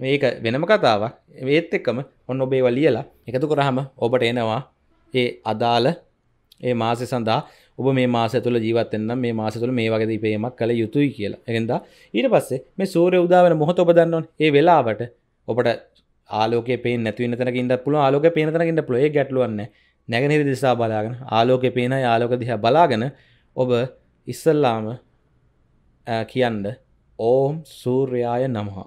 මේක වෙනම කතාවක් ඒත් එක්කම ඔන්න ඔබේව ලියලා එකතු කරහම ඔබට එනවා ඒ අදාළ ඒ මාසය සඳහා ඔබ මේ මාස තුළ ජීවත්තෙන්න්න මේ මාස තුළ මේ වගේ දීපේමක් කළ යුතුයි කියලා එකෙන්ද ඊට පස්සේ මේ සූරය උදාවන මොහොත ඔබ දන්නවන් ඒ වෙලාවට ඔබට ආලෝක පේ නැතුව තැනකින්ට පුළුව ආලෝක පේනතනකින්ට පොේ ගැටලුවන්න නැගනිර දිසා බලාගෙන ආලෝක පේන ආලෝක දිහ බලාගෙන ඔබ ඉස්සල්ලාම කියන්න ඕම් සූර්යාය නමහා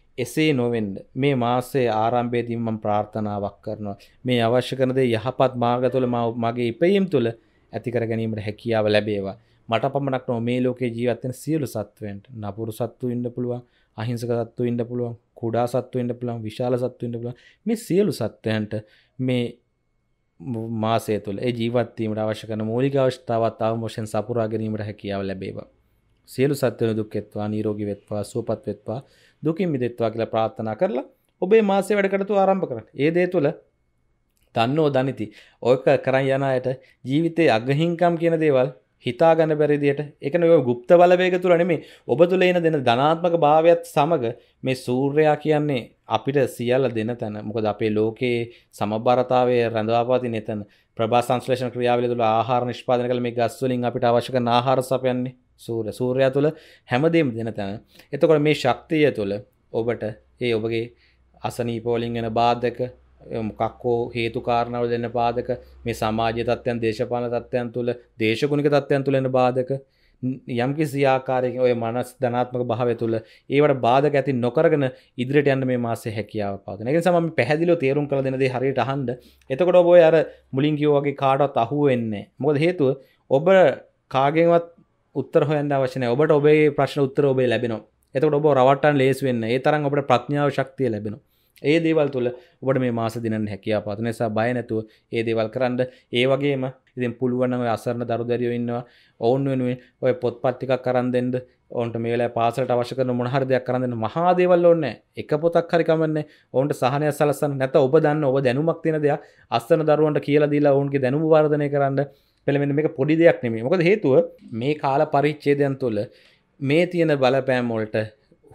එසේ නොවෙන්ඩ මේ මාසේ ආරම්භේදීම ප්‍රාර්ථනාවක් කරනවා මේ අවශ්‍ය කරනදේ යහපත් මාර්ග තුළ මගේ ඉපයීම් තුළ ඇතිකර ගැනීමට හැකියාව ලැබේවා මට පමණක් නො මේ ලෝකේ ජීවත්තන සියලු සත්වෙන්ට නපුරු සත්තු ඉන්න පුළුවන් අහිංසක සත්තු ඉන්න පුළුවන් කුඩා සත්තු ඉන්න පුළන් විශාල සත්තු ඉන්න පුළන් මේ සියලු සත්වයන්ට මේ මාසේ තුළ ඒ ජීවත්වීමට අවශ්‍ය කරන මූලික අවශ්‍යතාවත් අවමෝෂෙන් සපුරා ගැනීමට හැකියාව ලැබේවා සියලු සත්වන දුක්කෙත්වා නීරෝගි වෙත්වා සුවපත් වෙත්වා දුකින් මිදෙත්වා කියලා ප්‍රාර්ථනා කරලා ඔබේ මාසේ වැඩකටතු ආරම්භ කරට ඒ දේ තුළ දන්නෝ දනිති ඕක කරන් යනයට ජීවිතය අගහිංකම් කියන දේවල් හිතාගන්න බැරිදියට එකන ඔය ගුප්ත බලවේග තුළ නෙමේ ඔබ තුළ එන දෙන ධනාත්මක භාවයක්ත් සමඟ මේ සූර්යා කියන්නේ අපිට සියල්ල දෙන තැන මොකද අපේ ලෝකයේ සමභාරතාවය රැඳවාපාති නතන් ප්‍රභා සංශ්ලේෂණ ක්‍රියාවල තුළ ආහාර නිෂ්පාදන කළ මේ ගස්වලින් අපිට අවශ්‍යක ආහාර සපයන්නේ සූර සූරයා තුළ හැමදේම දෙන තැන එතකොට මේ ශක්තිය තුළ ඔබට ඒ ඔබගේ අසනීපෝලින් ගැන බාධක මොකක්කෝ හේතු කාරණාව දෙන්න පාදක මේ සමාජ තත්වයන් දේශපාන තත්වයන් තුළ දේශගුණික තත්වයන් තුළෙන බාධක යම්කි සියාකාරයක ඔය මනස් ධනාත්මක භාවය තුළ ඒවට බාධක ඇති නොකරගෙන ඉදිරිට යන්න මේ මාසේ හැකියාව පාදන එක සම පැහදිලෝ තේරුම් කළ දෙනද හරියට හන්ඩ එතකොට ඔබ අර මුලින්කියෝ වගේ කාඩත් අහුවෙන්නේ මොකද හේතුව ඔබ කාගෙන්වත් උත්තර හොයන්න අවශ්‍යන ඔබට ඔබේ ප්‍රශ්න උත්තර ඔබේ ලැබෙනවා එතකට ඔබ රවටන් ලේස් වෙන්න ඒ තරම් ඔබට ප්‍රඥාව ශක්තිය ලැබෙන ඒ දේවල් තුළ ඔබට මේ මාස දිනන්න හැකියා පාත නිසා බය නැතුව ඒ දේවල් කරන්න ඒ වගේම ඉතින් පුළුවන්නව අසරණ දරුදරියෝ ඉන්නවා ඔවුන් වෙනුවෙන් ඔය පොත්පත්තිකක් කරන් දෙෙන්ද ඔන්ට මේලා පාසට අවශ්‍ය කරන මොහර දෙයක් කරන්න මහාදේවල් ඔන්න එක පොතක් හරිකමන්න ඔවන්ට සහනය සලසන්න නැත ඔබ දන්න ඔබ දැනුමක් තියෙන දෙයක් අස්සන දරුවන්ට කියලා දීලා ඔවුන්ගේ දැනුම වර්ධනය කරන්න පෙළමෙන මේ පොඩි දෙයක් නෙමේ මොකද හේතුව මේ කාල පරිච්චේදයන් තුළ මේ තියෙන බලපෑම්වොල්ට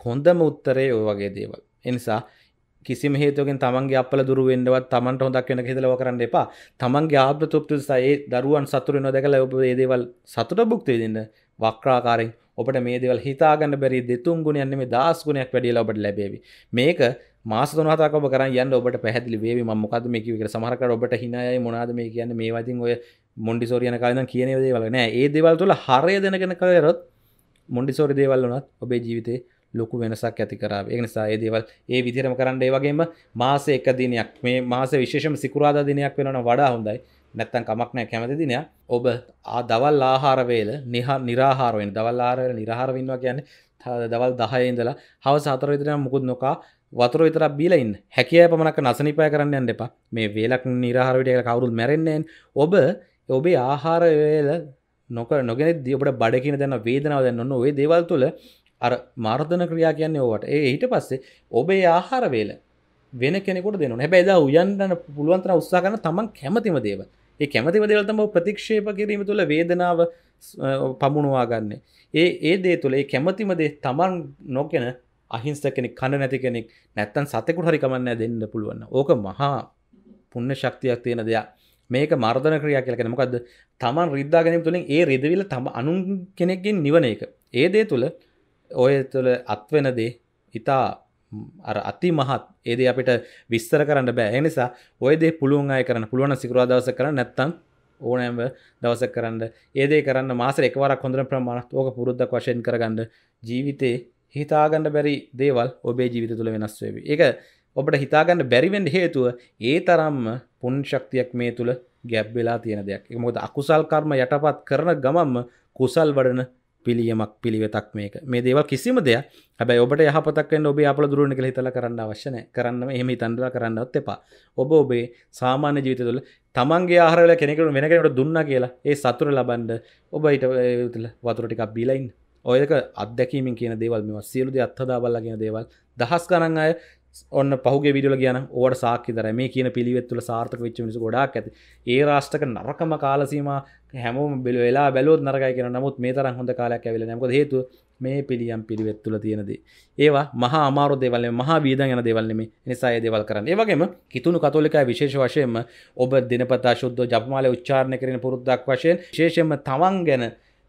හොඳම උත්තරේ ඔය වගේ දේවල් එනිසා කිසිම හේතුවකින් තමන්ගේ අපල දුරුවෙන්ඩවත් තමන්ට හොදක් වෙන හිදලව කරන්න එපා තමන්ගේ ආබ්‍ර තුප්තු සයේ දරුවන් සතුරෙන දැකලා ඔබ ඒදේවල් සතුට බුක්තිේ දෙන්න වක්්‍රාකාරෙන් ඔබට මේ දෙවල් හිතාගන්න බැරි දෙතුන් ගුණයන්නේ මේ දස් ගුණයක් වැඩියලා ඔබට ලැබේවි මේක මාසතුනහතක් ඔබ කරන් යන්න ඔබට පැහැදිලි වේවි මම මොකද්ද මේ කිව්වේ කියලා සමහරකට ඔබට හිනායයි මොනවාද මේ කියන්නේ මේවා ඉතින් ඔය මොන්ඩිසෝරි යන කාලේ ඉඳන් කියන දේවල් නෑ ඒ දේවල් තුළ හරය දැනගෙන කරොත් මොන්ඩිසෝරි දේවල් වුණත් ඔබේ ජීවිතේ ලොකු වෙනසක් ඇති කරාව ඒ නිසා ඒ දේවල් ඒ විදිහටම කරන්න ඒ වගේම මාස එක දිනයක් මේ මාස විශේෂම සිකුරාදා දිනයක් වෙනවා වඩා හොඳයි නැත්තම් කමක් නෑ කැමති දිනයක් ඔබ දවල් ආහාරවේල නිහා නිරාහාරවෙන් දවල් ආහාරවල නිරාහාරව ඉන්නවා කියන්නේ දවල් 10 ඉඳලා හවස 4 විතර මුකුත් නොකා වතුර විතරක් බීලා ඉන්න. හැකියාව පමණක් නසනිපය කරන්න යන්න එපා. මේ වේලක් නිරාහාර විදියට කවුරුත් මැරෙන්නේ ඔබ ඔබේ ආහාර වේල නොක නොගෙනදී ඔබට බඩ කියන දැන වේදනාව දැන් ඔන්න ওই දේවල් තුල අර මර්ධන ක්‍රියා කියන්නේ ඕවට. ඒ ඊට පස්සේ ඔබේ ආහාර වේල වෙන කෙනෙකුට දෙන්න ඕනේ. හැබැයි එදා උයන්න්න පුළුවන් තරම් උත්සාහ කරන තමන් කැමතිම දේවල්. ඒ කැමතිම දේවල් තමයි ප්‍රතික්ෂේප කිරීම තුළ වේදනාව පමුණවා ගන්න. ඒ ඒ දේ තුළ ඒ කැමතිම දේ තමන් නොකෙන අහිංස කෙනෙක් කණ නැති කෙනෙක් නැත්තන් සතෙකුට හරිකමන්න දෙන්න පුළුවන්න ඕක මහා පුන්න ශක්තියක් තියෙන දෙයක් මේක මර්ධන ක්‍රියා කියල කෙනමකක්ද තමන් රිද්ධාගැනීම තුළින් ඒ රිදවිල තම අනුන් කෙනෙක්ගෙන් නිවන එක ඒ දේ තුළ ඔය තුළ අත්වෙන දේ ඉතා අර අති මහත් ඒද අපිට විස්තර කරන්න බෑ එනිසා ඔයදේ පුළුවන් අය කරන්න පුළුවන සිකරවා දවස කර නැත්තං ඕනෑම දවස කරන්න ඒදේ කරන්න මාසර එකවරක් හොඳර ප්‍රමාණත් ඕක පුරුද්ධක් වශයෙන් කරගන්න ජීවිතේ හිතාගන්න බැරි දේවල් ඔබේ ජීවිත තුළ වෙනස්වේවි එක ඔබට හිතාගන්න බැරිවෙන්ඩ හේතුව ඒ තරම්ම පුන් ශක්තියක් මේ තුළ ගැබ්වෙලා තියෙන දෙයක් මොද අකුසල් කර්ම යටපත් කරන ගමම්ම කුසල් වඩන පිළියමක් පිළිවෙතක් මේක මේ දේවල් කිසිම දෙයක් හැබැයි ඔබට යහපතක්ෙන් ඔබ අපල දුරුණ කළ හිතල කරන්න අවශ්‍යන කරන්න එහෙම තන්දලා කරන්නත් එපා ඔබ ඔබේ සාමාන්‍ය ජීවිත තුළ තමන්ගේ ආහරල කෙනෙකරු වෙනකට දුන්න කියලා ඒ සතුර ලබන්ඩ ඔබ හිට තුළ වතුරටිකක් බිලයින්න ඔයක අදැකීමින් කියන දේවල් මෙම සියලුද අත්හදාබල්ල කියෙන දේවල් දහස් කරන්න අය ඔන්න පහුගේ විඩියල කියන ඕට සාක්කිදර මේ කියන පිළිවෙත්තුල සාර්ථක වෙච්ච මිනිස ගොඩක් ඇති ඒ රාෂ්ටක නරකම කාලසීම හැම බෙල වෙලා බැලොත් නරකයි කියෙන නමුත් මේ තරන් හොඳ කාලයක් ඇවිල නැක හේතු මේ පිළියම් පිළිවෙත්තුල තියෙනද. ඒවා මහා අමාරු දෙවල්ේ මහා වීද යන දෙවල්ලෙම නිසාය දෙවල් කරන්න ඒවගේම කිතුුණු කතෝලිකා විශේෂ වශයෙන්ම ඔබ දිනපතා ශුද්ධ ජපමාල උච්චාරණ කරන පුරුද්දක් වශයෙන් ශේෂම තමන් ගැන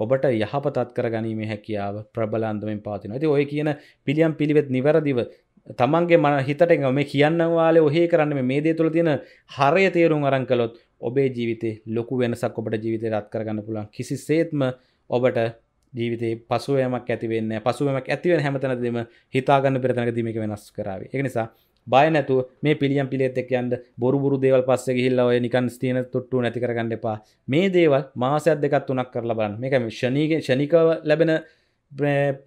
ඔබට යහපතත් කර ගැනීම හැකියාව ප්‍රබලන්දමෙන් පාතින ඇති ඔය කියන පිළියම් පිළිවෙත් නිවැරදිව තමන්ගේ මන හිතට මේ කියන්න වාලේ ඔහේ කරන්න මේ දේ තුළ තියෙන හරය තේරුම් අරන් කළොත් ඔබේ ජීවිතේ ලොකු වෙනසක් ඔබට ජීවිතය රත් කරගන්න පුළුවන් කිසිසේත්ම ඔබට ජීවිතේ පසුවයමක් ඇතිවෙන්න පසුවමක් ඇතිවෙන හැමතැනදීම හිතාගන්න පෙරතැනකදීමක වෙනස් කරාවේ ඒ නිසා බය නැතු මේ පිළියම් පිළෙත් එක් යන්න බොරු බුරු දේවල් පස්සේ ගිහිල්ලා ඔය නිකන් ස්තින තුට්ටු නැති කරගන්න එපා මේ දේවල් මාසයක් දෙකක් තුනක් කරලා බලන්න මේක ශනීක ශනිකව ලැබෙන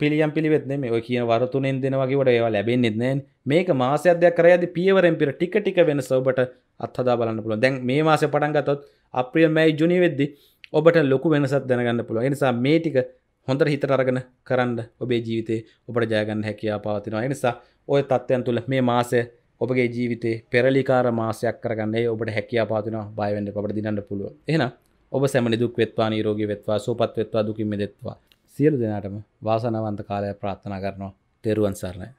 පිළියම් පිළිවෙත් මේ ඔය කියන වරතුනෙන් දෙනවගේට ඒවා ලැබෙන්න්නෙත් නෑ මේක මාසයදයක් කරයද පියවරෙන් පිර ටික ටික වෙන සවබට අත්හදා බලන්න පුළුව දැන් මේ මාස පටන්ගතොත් අප්‍රියල් මැයි ජුනි වෙද්දි ඔබට ලොකු වෙනසත් දැනගන්න පුළුව නිසා මේ ටික හොඳට හිතරගෙන කරන්න ඔබේ ජීවිතේ ඔබට ජයගන්න හැකියා පවතිනවා නිසා ඔය තත්ත්වයන් තුළ මේ මාසය ඔබගේ ජීවිතේ පෙරලිකාර මාසයක් කරගන්නේ ඔබට හැකියා පාතුන බයවෙන්න පට දිනන්න පුළුව එන ඔබ සැමනි දුක් වෙත්වා නීරෝගී වෙත්වා සූපත් වෙත්වා දුකින් මෙදෙත්වා සියලු දෙනාටම වාසනාවන්ත කාලය ප්‍රාත්ථනා කරනවා තෙරුවන් සරණයි